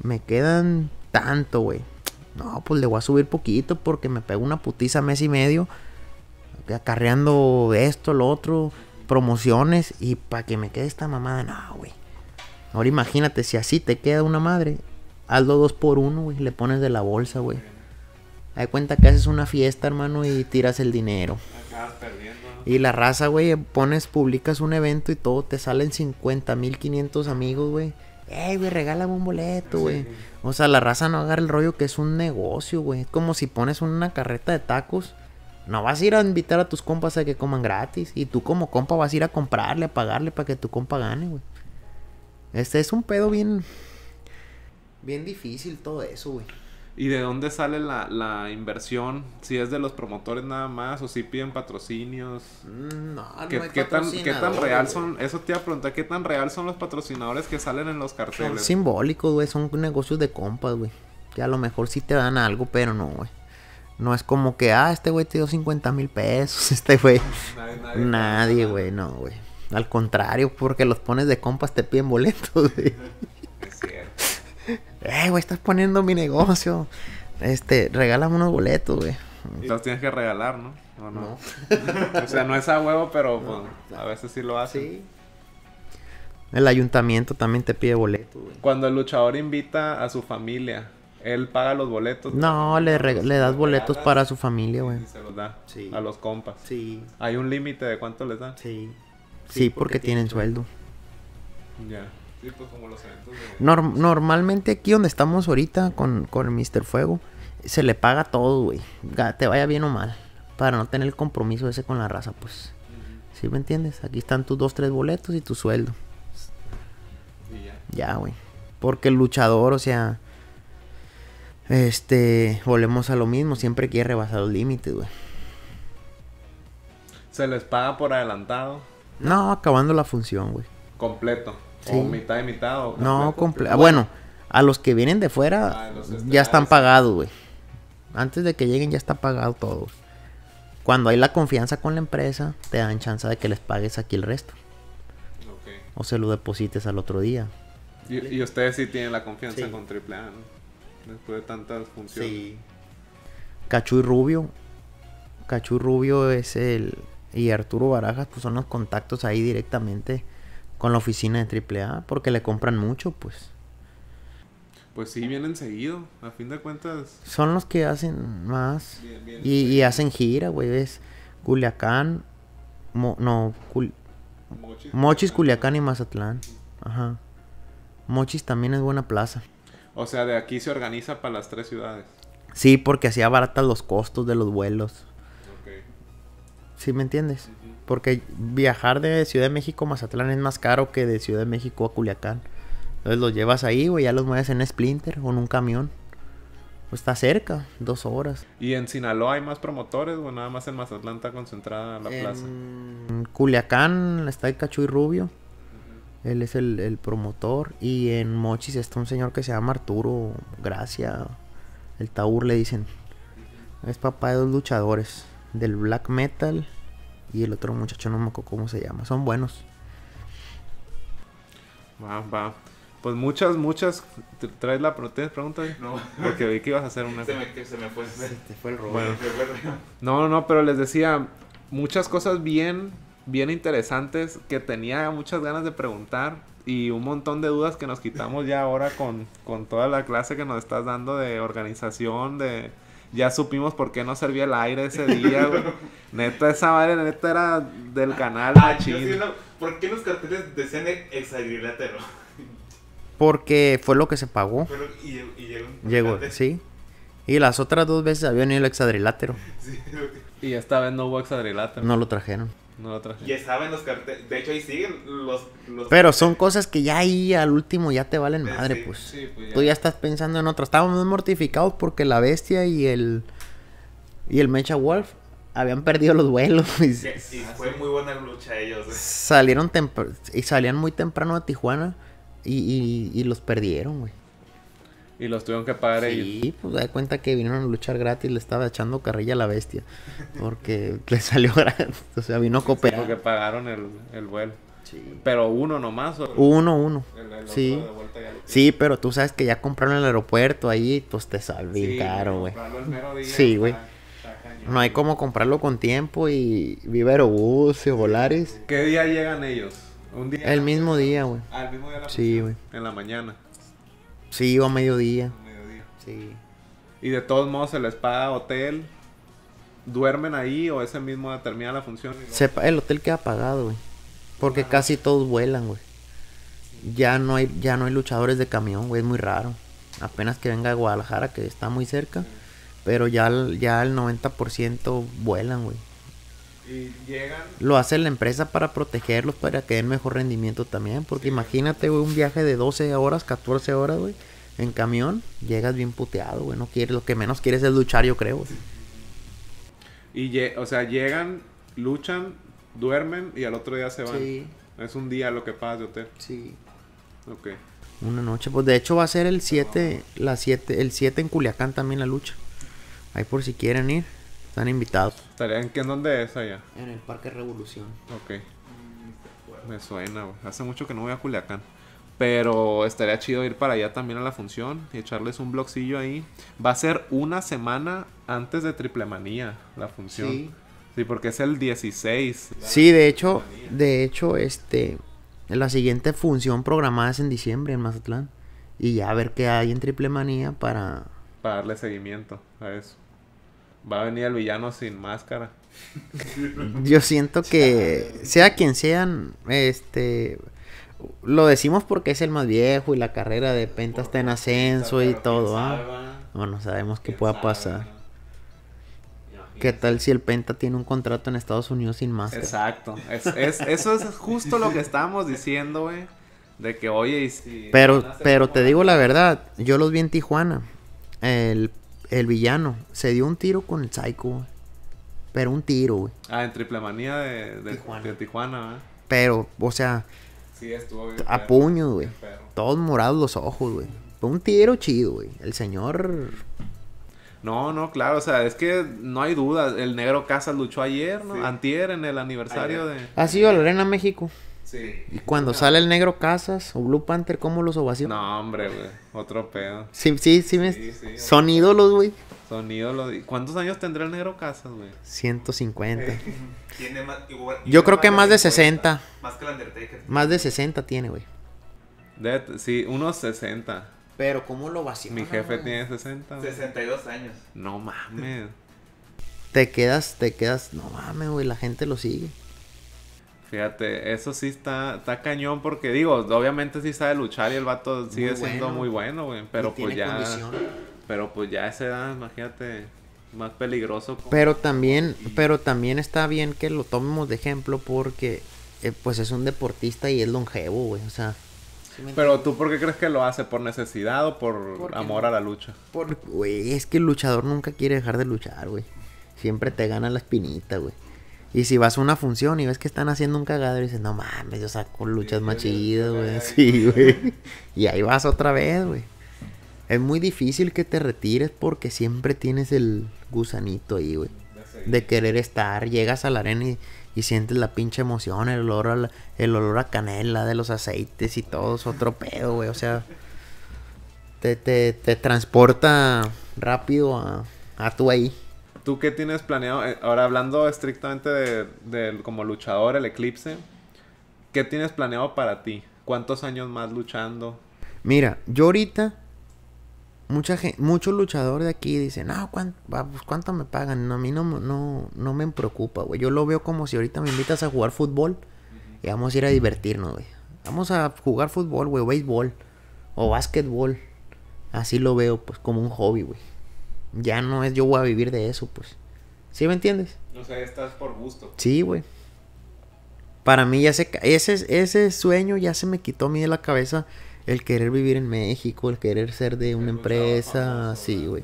Speaker 1: Me quedan tanto, güey. No, pues le voy a subir poquito porque me pego una putiza mes y medio acarreando esto, lo otro, promociones y para que me quede esta mamada, no, güey. Ahora imagínate, si así te queda una madre, hazlo dos por uno, güey, le pones de la bolsa, güey. Hay cuenta que haces una fiesta, hermano, y tiras el dinero. Y la raza, güey, pones, publicas un evento y todo, te salen 50 mil 500 amigos, güey. Ey, güey, regálame un boleto, güey. O sea, la raza no agarra el rollo que es un negocio, güey. Es como si pones una carreta de tacos. No vas a ir a invitar a tus compas a que coman gratis. Y tú como compa vas a ir a comprarle, a pagarle para que tu compa gane, güey. Este es un pedo bien... Bien difícil todo eso, güey.
Speaker 2: ¿Y de dónde sale la, inversión? ¿Si es de los promotores nada más o si piden patrocinios? Mm, no, no ¿Qué, hay ¿qué, tan, ¿Qué tan real son? Eso te iba a preguntar, ¿qué tan real son los patrocinadores que salen en los carteles? Son simbólicos,
Speaker 1: güey, son negocios de compas, güey. Que a lo mejor sí te dan algo, pero no, güey. No es como que, ah, este güey te dio 50 mil pesos, [LAUGHS] este güey. Nadie, güey, no, güey. Al contrario, porque los pones de compas te piden boletos, [LAUGHS] güey eh, güey, estás poniendo mi negocio. Este, regálame unos boletos, güey.
Speaker 2: los tienes que regalar, ¿no? No. no? [LAUGHS] o sea, no es a huevo, pero pues, a veces sí lo hace. Sí.
Speaker 1: El ayuntamiento también te pide boletos,
Speaker 2: güey. Cuando el luchador invita a su familia, él paga los boletos. No, le, das boletos para su familia, güey. Se los da sí. a los compas. Sí. ¿Hay un límite de cuánto les dan Sí.
Speaker 1: Sí, porque, tienen sueldo.
Speaker 3: Ya. Pues,
Speaker 1: normalmente aquí donde estamos ahorita con, con Mr. Fuego, se le paga todo, güey. Te vaya bien o mal. Para no tener el compromiso ese con la raza, pues. ¿Sí me entiendes? Aquí están tus dos, tres boletos y tu sueldo. ya. güey. Porque el luchador, o sea... Este... Volvemos a lo mismo. Siempre quiere rebasar los límites, güey.
Speaker 2: ¿Se les paga por adelantado?
Speaker 1: No, acabando la función, güey.
Speaker 2: Completo. O mitad y mitad. O no, ah, Bueno,
Speaker 1: a los que vienen de fuera ah, ya están pagados, güey. Antes de que lleguen ya está pagado todo. Cuando hay la confianza con la empresa, te dan chance de que les pagues aquí el resto. O se lo deposites al otro día.
Speaker 2: Y, ustedes sí tienen la confianza con AAA, ¿no? Después de tantas funciones. Sí.
Speaker 1: Cachu y Rubio. Cachu y Rubio es el... Y Arturo Barajas, pues son los contactos ahí directamente con la oficina de AAA porque le compran mucho, pues.
Speaker 2: Pues sí, vienen seguido, a fin de cuentas.
Speaker 1: Son los que hacen más. y, hacen gira, güey. ves... Culiacán, no, Mochis, Culiacán y Mazatlán. Ajá. Mochis también es buena plaza.
Speaker 2: O sea, de aquí se organiza para las tres ciudades.
Speaker 1: Sí, porque así abaratan los costos de los vuelos. Ok. ¿Sí me entiendes? Porque viajar de Ciudad de México a Mazatlán es más caro que de Ciudad de México a Culiacán. Entonces los llevas ahí, O ya los mueves en Splinter o en un camión. Pues está cerca, dos horas.
Speaker 2: ¿Y en Sinaloa hay más promotores o nada más en Mazatlán está concentrada la plaza?
Speaker 1: En Culiacán está el Cachuy Rubio. Él es el, el, promotor. Y en Mochis está un señor que se llama Arturo Gracia. El Taur le dicen. Es papá de dos luchadores. Del black metal y el otro muchacho no me acuerdo cómo se llama. Son buenos.
Speaker 2: Va, va. Pues muchas, muchas. ¿Traes la pregunta? No. Porque vi que ibas a hacer una. Se me, fue. el robo. No, no, pero les decía muchas cosas bien, bien interesantes que tenía muchas ganas de preguntar y un montón de dudas que nos quitamos ya ahora con, con toda la clase que nos estás dando de organización, de, ya supimos por qué no servía el aire ese día, güey. [LAUGHS] neta, esa madre, neta, era del canal ah,
Speaker 4: ¿Por qué los carteles decían exadrilátero? [LAUGHS]
Speaker 1: Porque fue lo que se pagó.
Speaker 4: y, llegó.
Speaker 1: Llegó, sí. Y las otras dos veces había venido el exadrilátero.
Speaker 2: [LAUGHS] Y esta vez no hubo exadrilátero. No lo trajeron. No saben Y los carteles.
Speaker 4: De hecho, ahí siguen los, Pero son
Speaker 1: cosas que ya ahí al último ya te valen madre, pues. pues Tú ya estás pensando en otras. Estábamos mortificados porque la bestia y el. Y el Mecha Wolf habían perdido los duelos. sí,
Speaker 4: sí, fue muy buena lucha ellos.
Speaker 1: Salieron y salían muy temprano A Tijuana y, y los perdieron, güey
Speaker 2: y los tuvieron que pagar y ellos. Sí,
Speaker 1: pues da cuenta que vinieron a luchar gratis, le estaba echando carrilla a la bestia. Porque [LAUGHS] le salió gratis, o sea, vino a cooperar. porque
Speaker 2: pagaron el, vuelo. Sí. Pero uno nomás. Uno, uno. sí.
Speaker 1: sí, pero tú sabes que ya compraron el aeropuerto ahí, pues te salví caro, güey. Sí, güey. No hay como comprarlo con tiempo y vive Aerobús y volares.
Speaker 2: ¿Qué día llegan ellos?
Speaker 1: ¿Un día? El mismo día, güey. Ah, mismo día Sí, güey.
Speaker 2: En la mañana.
Speaker 1: Sí, iba a mediodía.
Speaker 2: Sí. Y de todos modos se les paga hotel. ¿Duermen ahí o ese mismo termina la función?
Speaker 1: Sepa el hotel queda pagado, güey. Porque ah. casi todos vuelan, güey. Ya no hay, ya no hay luchadores de camión, güey, es muy raro. Apenas que venga a Guadalajara, que está muy cerca. Pero ya, ya el 90% vuelan, güey llegan. Lo hace la empresa para protegerlos, para que den mejor rendimiento también. Porque imagínate, un viaje de 12 horas, 14 horas, güey, en camión. Llegas bien puteado, güey. No quieres, lo que menos quieres es luchar, yo creo,
Speaker 2: Y, o sea, llegan, luchan, duermen y al otro día se van. Es un día lo que pasa de hotel. Sí.
Speaker 1: Una noche. Pues de hecho va a ser el 7, la 7, el 7 en Culiacán también la lucha. Ahí por si quieren ir. Están invitados.
Speaker 2: estaría en dónde es allá? En el Parque Revolución. Ok. Me suena, Hace mucho que no voy a Culiacán. Pero estaría chido ir para allá también a la función y echarles un blogcillo ahí. Va a ser una semana antes de Triple Manía la función. Sí. porque es el 16.
Speaker 1: Sí, de hecho, de hecho, este, la siguiente función programada es en diciembre en Mazatlán. Y ya a ver qué hay en Manía para...
Speaker 2: Para darle seguimiento a eso va a venir el villano sin máscara.
Speaker 1: Yo siento que sea quien sean, este lo decimos porque es el más viejo y la carrera de Penta está en ascenso y todo, ¿ah? sabemos que pueda pasar. ¿Qué tal si el Penta tiene un contrato en Estados Unidos sin máscara?
Speaker 2: Exacto. eso es justo lo que estábamos diciendo, güey. De que, oye, Pero,
Speaker 1: pero te digo la verdad, yo los vi en Tijuana. El el villano se dio un tiro con el Psycho, güey. Pero un tiro, güey.
Speaker 2: Ah, en Triplemanía de, de Tijuana, de Tijuana
Speaker 1: Pero, o sea. Sí, estuvo A puño, güey. Todos morados los ojos, güey. Fue un tiro chido, güey. El señor.
Speaker 2: No, no, claro, o sea, es que no hay duda. El negro Casas luchó ayer, ¿no? Antier en el aniversario de.
Speaker 1: Ha sido la Arena México. Y cuando sale el negro Casas o Blue Panther, ¿cómo los ovacionan? No, hombre, güey.
Speaker 2: Otro pedo.
Speaker 1: Sí, sí, sí. Son ídolos, güey.
Speaker 2: Son ídolos. ¿Cuántos años tendrá el negro Casas, güey?
Speaker 1: 150. Eh. Yo creo que más de 60. Más que el Undertaker. Más de 60 tiene, güey.
Speaker 2: sí, unos 60.
Speaker 1: Pero ¿cómo lo va Mi jefe tiene 60. 62 años.
Speaker 2: No mames.
Speaker 1: te quedas, te quedas, no mames, güey, la gente lo sigue.
Speaker 2: Fíjate, eso sí está, está cañón porque digo, obviamente sí sabe luchar y el vato sigue siendo muy bueno, güey. Pero pues ya. Pero pues ya esa edad, imagínate, más peligroso.
Speaker 1: Pero también, pero también está bien que lo tomemos de ejemplo porque eh, pues es un deportista y es longevo, güey. O sea.
Speaker 2: pero tú, ¿por qué crees que lo hace? ¿Por necesidad o por, amor a la lucha? Por... Güey,
Speaker 1: es que el luchador nunca quiere dejar de luchar, güey. Siempre te gana la espinita, güey. Y si vas a una función y ves que están haciendo un cagadero y dices, no mames, yo saco luchas más chidas, güey. [LAUGHS] Sí, güey. Y ahí vas otra vez, güey. Es muy difícil que te retires porque siempre tienes el gusanito ahí, güey. De querer estar. Llegas a la arena y, sientes la pinche emoción, el olor, a el olor a canela de los aceites y todo. Es otro pedo, güey. O sea, te, te, transporta rápido a, a ahí. ¿Tú qué
Speaker 2: tienes planeado? Eh, ahora hablando estrictamente de, como luchador, el eclipse, ¿qué tienes planeado para ti? ¿Cuántos años más luchando?
Speaker 1: Mira, yo ahorita, mucha gente, muchos luchadores de aquí dicen, no, pues, ¿cuánto, me pagan? No, a mí no, no, no me preocupa, güey. Yo lo veo como si ahorita me invitas a jugar fútbol y vamos a ir a divertirnos, güey. Vamos a jugar fútbol, güey, béisbol, o básquetbol. Así lo veo, pues, como un hobby, güey ya no es yo voy a vivir de eso, pues. ¿Sí me entiendes?
Speaker 2: O sea, estás por gusto. Sí,
Speaker 1: güey. Para mí ya se... Ese, ese sueño ya se me quitó a mí de la cabeza el querer vivir en México, el querer ser de una empresa, sí, güey.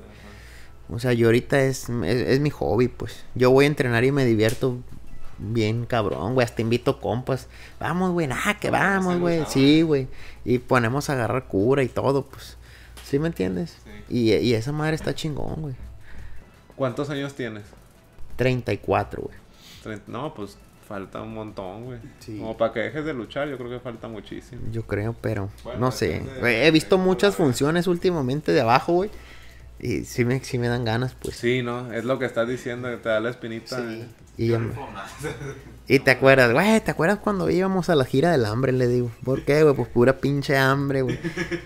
Speaker 1: O sea, yo ahorita es, es, mi hobby, pues. Yo voy a entrenar y me divierto bien cabrón, güey. Hasta invito compas. Vamos, güey, nada, que vamos, güey. Sí, güey. Y ponemos a agarrar cura y todo, pues. ¿Sí me entiendes? Y, esa madre está chingón, güey.
Speaker 2: ¿Cuántos años tienes?
Speaker 1: 34,
Speaker 2: güey. No, pues falta un montón, güey. Como para que dejes de luchar, yo creo que falta muchísimo. Yo
Speaker 1: creo, pero no sé. He visto muchas funciones últimamente de abajo, güey. Y sí me, me dan ganas, pues.
Speaker 2: Sí, ¿no? Es lo que estás diciendo, que te da la espinita.
Speaker 1: Y, [LAUGHS] y te acuerdas, güey, ¿te acuerdas cuando íbamos a la gira del hambre? Le digo, ¿por qué, güey? Pues pura pinche hambre, güey.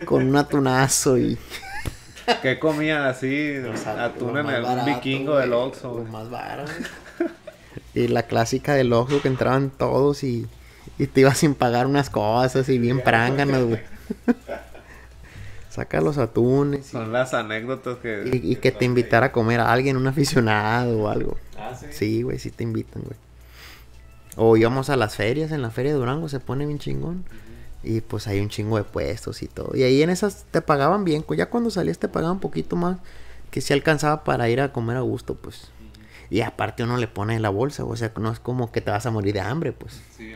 Speaker 1: Con un atunazo y...
Speaker 2: [LAUGHS] ¿Qué comían así? O atún en el vikingo del Oxxo. Lo
Speaker 1: más barato. [LAUGHS] y la clásica del Oxxo que entraban todos y, y te ibas sin pagar unas cosas y bien pránganos, güey saca los atunes. Son las
Speaker 2: anécdotas que... Y,
Speaker 1: que, te invitara a comer a alguien, un aficionado o algo. Ah, sí. Sí, güey, sí te invitan, güey. O íbamos a las ferias, en la feria de Durango se pone bien chingón. Y pues hay un chingo de puestos y todo. Y ahí en esas te pagaban bien. Ya cuando salías te pagaban un poquito más. Que si alcanzaba para ir a comer a gusto, pues. Y aparte uno le pone en la bolsa. O sea, no es como que te vas a morir de hambre, pues. Sí,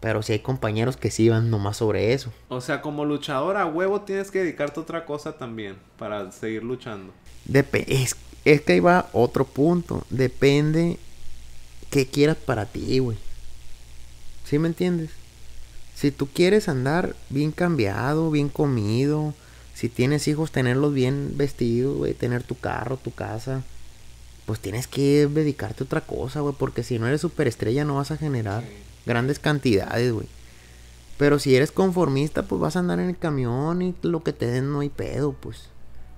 Speaker 1: pero si hay compañeros que sí van nomás sobre eso.
Speaker 2: O sea, como luchador a huevo tienes que dedicarte a otra cosa también para seguir luchando.
Speaker 1: es, que ahí va otro punto. Depende qué quieras para ti, güey. ¿Sí me entiendes? Si tú quieres andar bien cambiado, bien comido, si tienes hijos, tenerlos bien vestidos, güey, tener tu carro, tu casa, pues tienes que dedicarte a otra cosa, güey, porque si no eres superestrella no vas a generar grandes cantidades, güey. Pero si eres conformista, pues vas a andar en el camión y lo que te den no hay pedo, pues.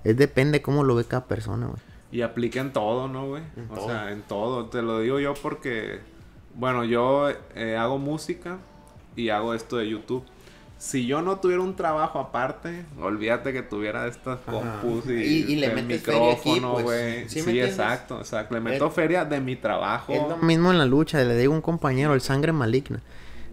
Speaker 1: Es depende cómo lo ve cada persona, güey.
Speaker 2: Y aplica en todo, ¿no, güey? O sea, en todo. Te lo digo yo porque, bueno, yo eh, hago música y hago esto de YouTube si yo no tuviera un trabajo aparte, olvídate que tuviera estas compus y, le este metes Pues. Sí, exacto. le eh, meto feria de mi trabajo. Es lo
Speaker 1: mismo en la lucha, le digo a un compañero, el sangre maligna.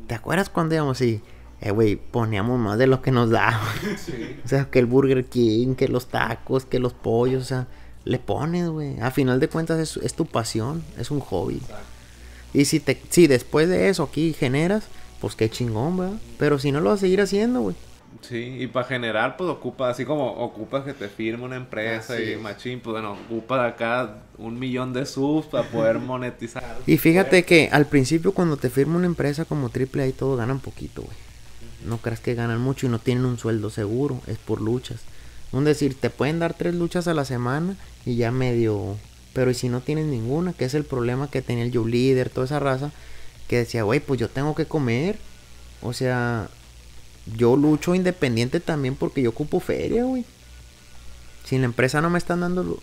Speaker 1: ¿Te acuerdas cuando íbamos así? eh, güey, poníamos más de lo que nos daban? [LAUGHS] o sea, que el Burger King, que los tacos, que los pollos, o sea, le pones, güey. A final de cuentas es, es, tu pasión, es un hobby. Exacto. Y si, te, si después de eso aquí generas pues qué chingón, Pero si no lo vas a seguir haciendo, güey.
Speaker 2: Sí, y para generar, pues ocupa, así como ocupas que te firme una empresa y machín, pues bueno, ocupa acá un millón de subs para poder [LAUGHS] monetizar. y fíjate
Speaker 1: que al principio cuando te firma una empresa como Triple y todo ganan poquito, güey. No creas que ganan mucho y no tienen un sueldo seguro, es por luchas. Un decir, te pueden dar tres luchas a la semana y ya medio. Pero y si no tienes ninguna, que es el problema que tenía el Yo Leader, toda esa raza, que decía, güey, pues yo tengo que comer. O sea, yo lucho independiente también porque yo ocupo feria, güey. Si la empresa no me están dando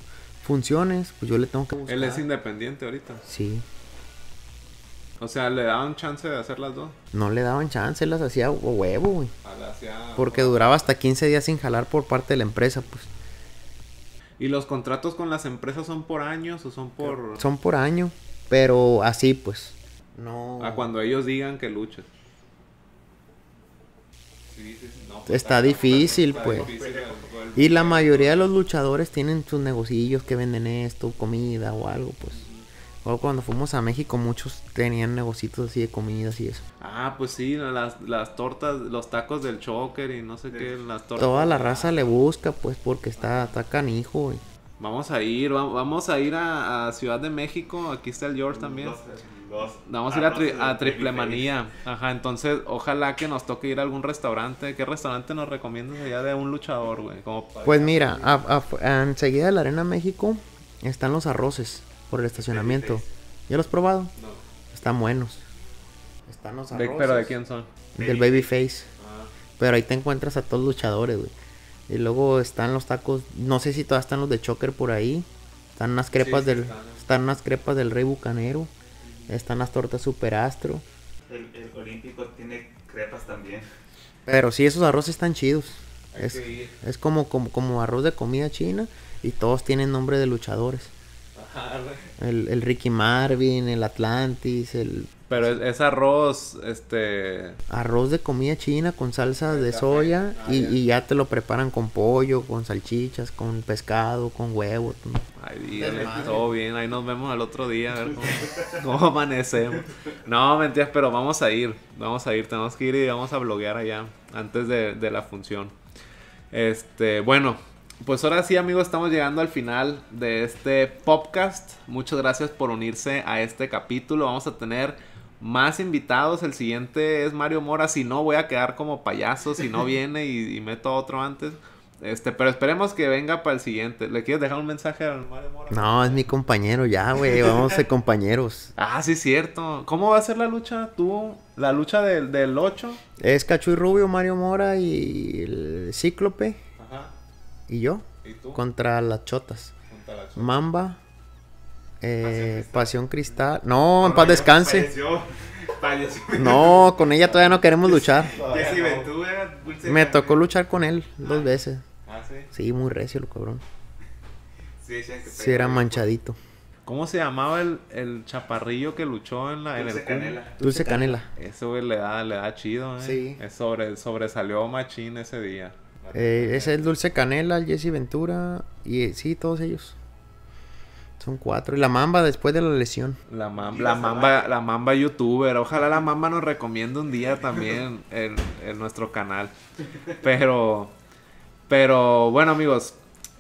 Speaker 1: funciones, pues yo le tengo que buscar. Él es
Speaker 2: independiente ahorita. Sí. O sea, ¿le daban chance de hacer las dos?
Speaker 1: No le daban chance, las hacía huevo, güey. Ah, porque duraba hasta 15 días sin jalar por parte de la empresa, pues.
Speaker 2: ¿Y los contratos con las empresas son por años o son por...? Son por
Speaker 1: año, pero así, pues.
Speaker 2: No. A cuando ellos digan que luchas.
Speaker 3: Pues,
Speaker 2: está, difícil, pues. y
Speaker 1: la mayoría de los luchadores tienen sus negocios que venden esto, comida o algo, pues. O cuando fuimos a México, muchos tenían negocitos así de comidas y eso.
Speaker 2: Ah, pues sí, las, las tortas, los tacos del choker y no sé qué, las tortas. Toda
Speaker 1: la raza le busca, pues, porque está, está canijo,
Speaker 2: Vamos a ir, vamos a ir a, Ciudad de México, aquí está el George también.
Speaker 4: Vamos a ir
Speaker 2: a, Triplemanía. Ajá, entonces ojalá que nos toque ir a algún restaurante. ¿Qué restaurante nos recomiendas allá de un luchador, güey? pues
Speaker 1: mira, enseguida de la Arena México están los arroces por el estacionamiento. ¿Ya los has probado? No. Están buenos. Están los arroces. ¿Pero de quién son? Del Babyface. face ah. Pero ahí te encuentras a todos los luchadores, güey. Y luego están los tacos, no sé si todavía están los de Choker por ahí. Están unas crepas del están unas crepas del Rey Bucanero. Están las tortas superastro.
Speaker 4: El, el olímpico tiene crepas también. Pero sí, esos
Speaker 1: arroces están chidos. es, es como, como, arroz de comida china y todos tienen nombre de luchadores. el, el Ricky Marvin, el Atlantis, el
Speaker 2: pero es, arroz, este...
Speaker 1: Arroz de comida china con salsa de soya ah, y, ya te lo preparan con pollo, con salchichas... con pescado, con huevo.
Speaker 2: Ay, viene... todo bien. Ahí nos vemos al otro día, a ver [LAUGHS] cómo, amanecemos. No, mentiras, pero vamos a ir. Vamos a ir, tenemos que ir y vamos a bloguear allá antes de, de la función. Este, bueno, pues ahora sí, amigos, estamos llegando al final de este podcast. Muchas gracias por unirse a este capítulo. Vamos a tener más invitados. El siguiente es Mario Mora. Si no, voy a quedar como payaso si no [LAUGHS] viene y, y meto otro antes. Este, pero esperemos que venga para el siguiente. ¿Le quieres dejar un mensaje al Mario
Speaker 1: Mora? No, es mi compañero ya, güey. [LAUGHS] Vamos a ser compañeros.
Speaker 2: Ah, sí, cierto. ¿Cómo va a ser la lucha tú? ¿La lucha del, 8?
Speaker 1: Es y Rubio, Mario Mora y el Cíclope. Ajá. ¿Y yo? ¿Y tú? Contra las chotas. Contra las chotas. Mamba eh, Pasión Cristal. No, en paz descanse. No, con ella todavía no queremos [LAUGHS] luchar. Me tocó luchar con él ah. dos veces. Ah, sí. Sí, muy recio el cabrón. Sí, era manchadito.
Speaker 2: ¿Cómo se llamaba el, chaparrillo que luchó en la Dulce el Canela. Dulce Canela. Eso le da, le da chido, eh. Sí. Es sobresalió machín ese día.
Speaker 1: Eh, ese es el Dulce Canela, el Jesse Ventura y eh, sí, todos ellos. Son cuatro. Y la mamba después de la lesión. La, mamba la mamba,
Speaker 2: la mamba youtuber. Ojalá la mamba nos recomiende un día también [LAUGHS] en, nuestro canal. Pero, pero bueno amigos,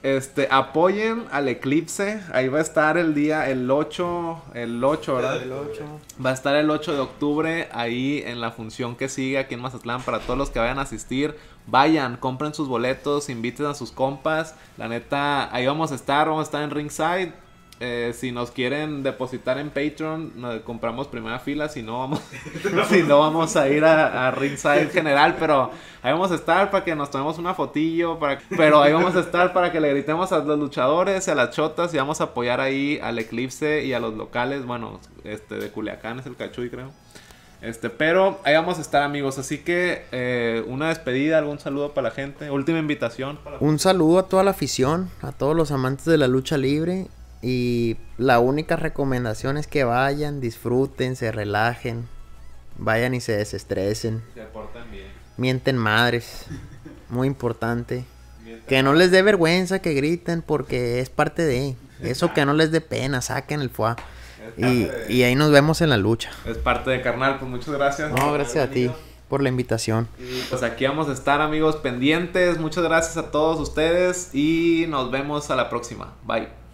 Speaker 2: este, apoyen al Eclipse. Ahí va a estar el día, el 8, el 8, ¿verdad? El 8. Va a estar el 8 de octubre ahí en la función que sigue aquí en Mazatlán. Para todos los que vayan a asistir, vayan, compren sus boletos, inviten a sus compas. La neta, ahí vamos a estar, vamos a estar en ringside eh, si nos quieren depositar en Patreon, compramos primera fila, si no vamos, [LAUGHS] [LAUGHS] si no vamos a ir a, Ringside en General, pero ahí vamos a estar para que nos tomemos una fotillo, para, pero ahí vamos a estar para que le gritemos a los luchadores, a las chotas y vamos a apoyar ahí al Eclipse y a los locales, bueno, este de Culiacán es el Cachuy creo. Este, pero ahí vamos a estar amigos, así que eh, una despedida, algún saludo para la gente, última invitación.
Speaker 1: Un saludo a toda la afición, a todos los amantes de la lucha libre y la única recomendación es que vayan, disfruten, se relajen, vayan y se desestresen. Se portan bien. Mienten madres, [LAUGHS] muy importante. que no les dé vergüenza que griten porque es parte de [LAUGHS] eso, que no les dé pena, saquen el foie. Y, ahí nos vemos en la lucha.
Speaker 2: Es parte de carnal, pues muchas gracias. No, gracias a ti
Speaker 1: por la invitación.
Speaker 2: pues aquí vamos a estar amigos pendientes. Muchas gracias a todos ustedes y nos vemos a la próxima. Bye.